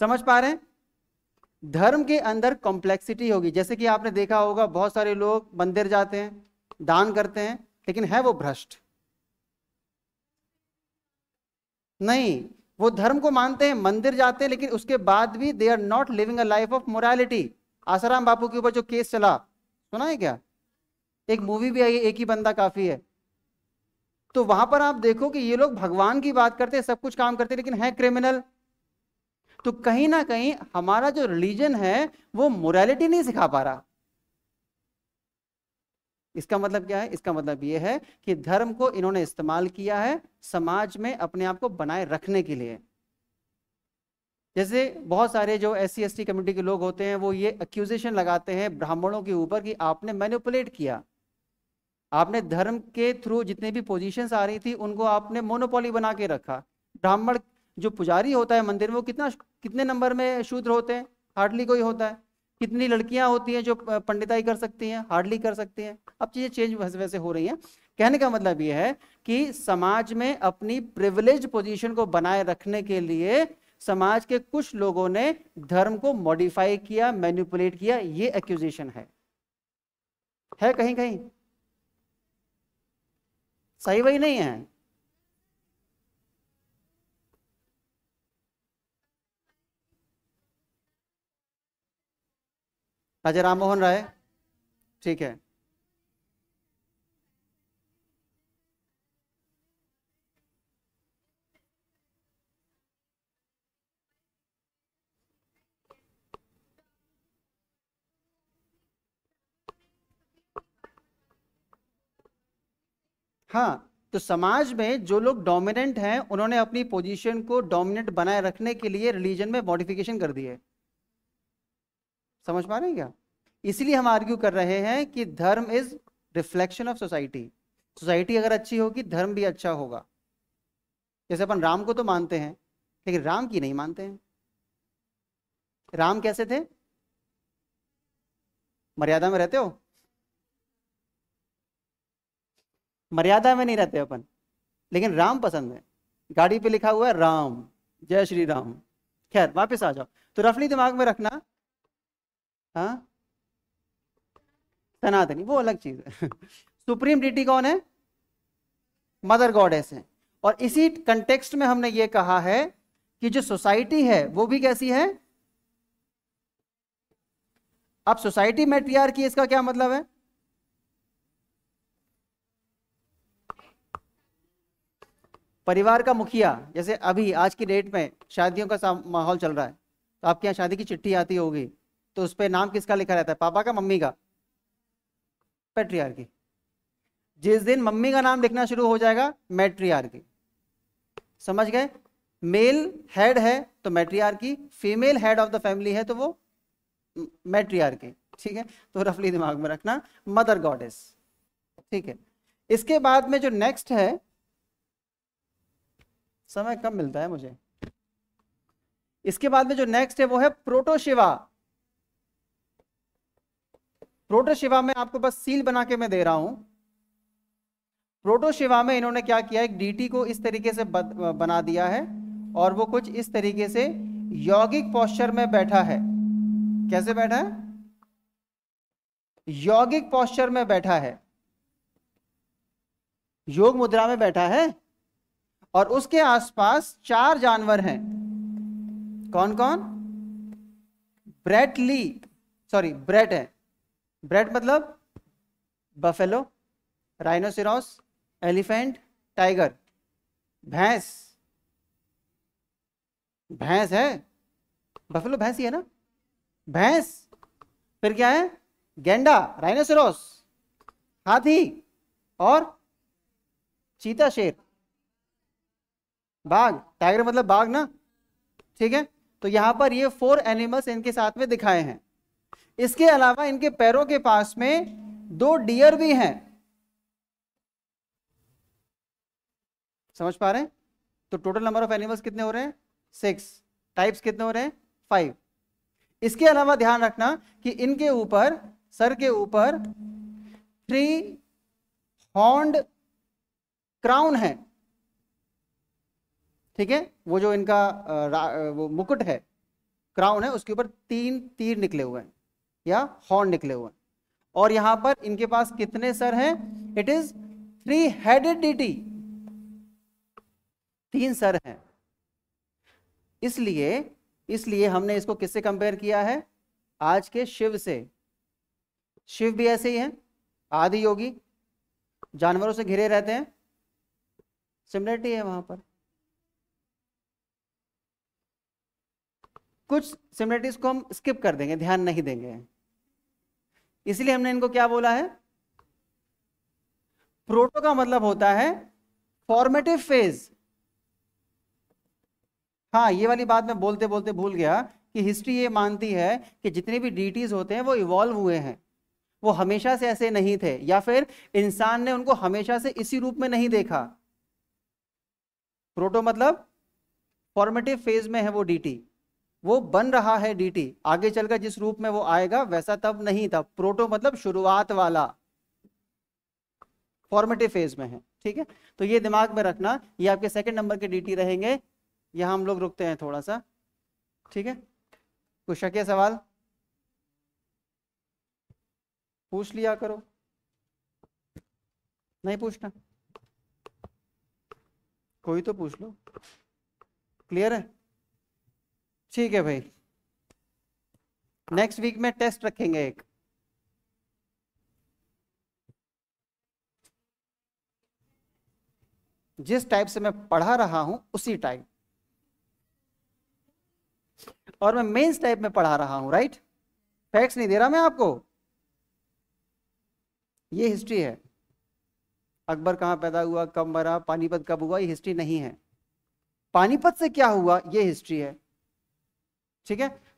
समझ पा रहे हैं धर्म के अंदर कॉम्प्लेक्सिटी होगी जैसे कि आपने देखा होगा बहुत सारे लोग मंदिर जाते हैं दान करते हैं लेकिन है वो भ्रष्ट नहीं वो धर्म को मानते हैं मंदिर जाते हैं लेकिन उसके बाद भी they are not living a life of morality Asaram Bapu के ऊपर जो केस चला सुना है क्या एक मूवी भी आई है एक ही बंदा काफी है तो वहां पर आप देखो कि ये लोग भगवान की बात करते सब कुछ काम करते लेकिन है क्रिमिनल तो कहीं ना कहीं हमारा जो रिलीजन है वो मोरालिटी नहीं सिखा पा रहा इसका मतलब क्या है इसका मतलब ये है कि धर्म को इन्होंने इस्तेमाल किया है समाज में अपने आप को बनाए रखने के लिए जैसे बहुत सारे जो एस सी कम्युनिटी के लोग होते हैं वो ये अक्यूजेशन लगाते हैं ब्राह्मणों के ऊपर कि आपने मैनिपुलेट किया आपने धर्म के थ्रू जितने भी पोजीशंस आ रही थी उनको आपने मोनोपोली बना के रखा ब्राह्मण जो पुजारी होता है मंदिर में वो कितना कितने नंबर में शूद्र होते हैं हार्डली कोई होता है कितनी लड़कियां होती हैं जो पंडिताई कर सकती हैं हार्डली कर सकती हैं अब चीज़ें चेंज वैसे वैसे हो रही हैं कहने का मतलब ये है कि समाज में अपनी प्रिविलेज पोजीशन को बनाए रखने के लिए समाज के कुछ लोगों ने धर्म को मॉडिफाई किया मैन्युपुलेट किया ये एक्यूजेशन है है कहीं कहीं सही वही नहीं है राजा राम मोहन राय ठीक है हाँ तो समाज में जो लोग डोमिनेंट हैं उन्होंने अपनी पोजीशन को डोमिनेंट बनाए रखने के लिए रिलीजन में मॉडिफिकेशन कर दिए समझ पा रहे हैं क्या इसलिए हम आर्ग्यू कर रहे हैं कि धर्म is reflection of society society अगर अच्छी होगी धर्म भी अच्छा होगा जैसे अपन राम को तो मानते हैं लेकिन राम की नहीं मानते हैं राम कैसे थे मर्यादा में रहते हो मर्यादा में नहीं रहते अपन लेकिन राम पसंद है गाड़ी पे लिखा हुआ है राम जय श्री राम खैर वापस आ जाओ तो रफली दिमाग में रखना हाँ सनातनी वो अलग चीज है सुप्रीम डिटी कौन है मदर गॉडेस है और इसी कंटेक्स्ट में हमने ये कहा है कि जो सोसाइटी है वो भी कैसी है अब सोसाइटी मेट्रियार्की इसका क्या मतलब है परिवार का मुखिया जैसे अभी आज की डेट में शादियों का माहौल चल रहा है तो आपके यहाँ शादी की चिट्ठी आती होगी तो उस पर नाम किसका लिखा रहता है पापा का मम्मी का की जिस दिन मम्मी का नाम लिखना शुरू हो जाएगा की समझ गए मेल हेड है तो की female head of the family है तो वो की ठीक है तो रफली दिमाग में रखना मदर गॉडेस ठीक है इसके बाद में जो नेक्स्ट है समय कम मिलता है मुझे इसके बाद में जो नेक्स्ट है वो है प्रोटोशिवा प्रोटोशिवा में आपको बस सील बना के मैं दे रहा हूं प्रोटोशिवा में इन्होंने क्या किया एक डीटी को इस तरीके से बना दिया है और वो कुछ इस तरीके से यौगिक पॉस्चर में बैठा है कैसे बैठा है यौगिक पॉस्चर में बैठा है योग मुद्रा में बैठा है और उसके आसपास चार जानवर हैं कौन कौन ब्रेट ली सॉरी ब्रेट है ब्रेट मतलब बफेलो राइनोसिरोस एलिफेंट टाइगर भैंस भैंस है बफेलो भैंस ही है ना भैंस फिर क्या है गेंडा राइनोसिरॉस हाथी और चीता शेर बाघ टाइगर मतलब बाघ ना ठीक है तो यहां पर ये फोर एनिमल्स इनके साथ में दिखाए हैं इसके अलावा इनके पैरों के पास में दो डियर भी हैं समझ पा रहे हैं तो टोटल नंबर ऑफ एनिमल्स कितने हो रहे हैं सिक्स टाइप्स कितने हो रहे हैं फाइव इसके अलावा ध्यान रखना कि इनके ऊपर सर के ऊपर थ्री हॉर्न्ड क्राउन है ठीक है वो जो इनका वो मुकुट है क्राउन है उसके ऊपर तीन तीर निकले हुए हैं या हॉर्न निकले हुए हैं और यहां पर इनके पास कितने सर हैं it is three headed deity तीन सर हैं इसलिए इसलिए हमने इसको किससे कंपेयर किया है आज के शिव से शिव भी ऐसे ही हैं आदि योगी जानवरों से घिरे रहते हैं सिमिलरिटी है वहां पर कुछ सिमिलरिटीज को हम स्किप कर देंगे ध्यान नहीं देंगे इसलिए हमने इनको क्या बोला है प्रोटो का मतलब होता है फॉर्मेटिव फेज हाँ ये वाली बात मैं बोलते बोलते भूल गया कि हिस्ट्री ये मानती है कि जितने भी डीटीज होते हैं वो इवॉल्व हुए हैं वो हमेशा से ऐसे नहीं थे या फिर इंसान ने उनको हमेशा से इसी रूप में नहीं देखा प्रोटो मतलब फॉर्मेटिव फेज में है वो डीटी वो बन रहा है डी आगे चलकर जिस रूप में वो आएगा वैसा तब नहीं था प्रोटो मतलब शुरुआत वाला फॉर्मेटिव फेज में है ठीक है तो ये दिमाग में रखना ये आपके सेकंड नंबर के डीटी रहेंगे यहां हम लोग रुकते हैं थोड़ा सा ठीक है कुछ शक सवाल पूछ लिया करो नहीं पूछना कोई तो पूछ लो क्लियर है ठीक है भाई नेक्स्ट वीक में टेस्ट रखेंगे एक जिस टाइप से मैं पढ़ा रहा हूं उसी टाइप और मैं मेंस टाइप में पढ़ा रहा हूं राइट फैक्ट्स नहीं दे रहा मैं आपको ये हिस्ट्री है अकबर कहां पैदा हुआ कब मरा पानीपत कब हुआ ये हिस्ट्री नहीं है पानीपत से क्या हुआ ये हिस्ट्री है ठीक है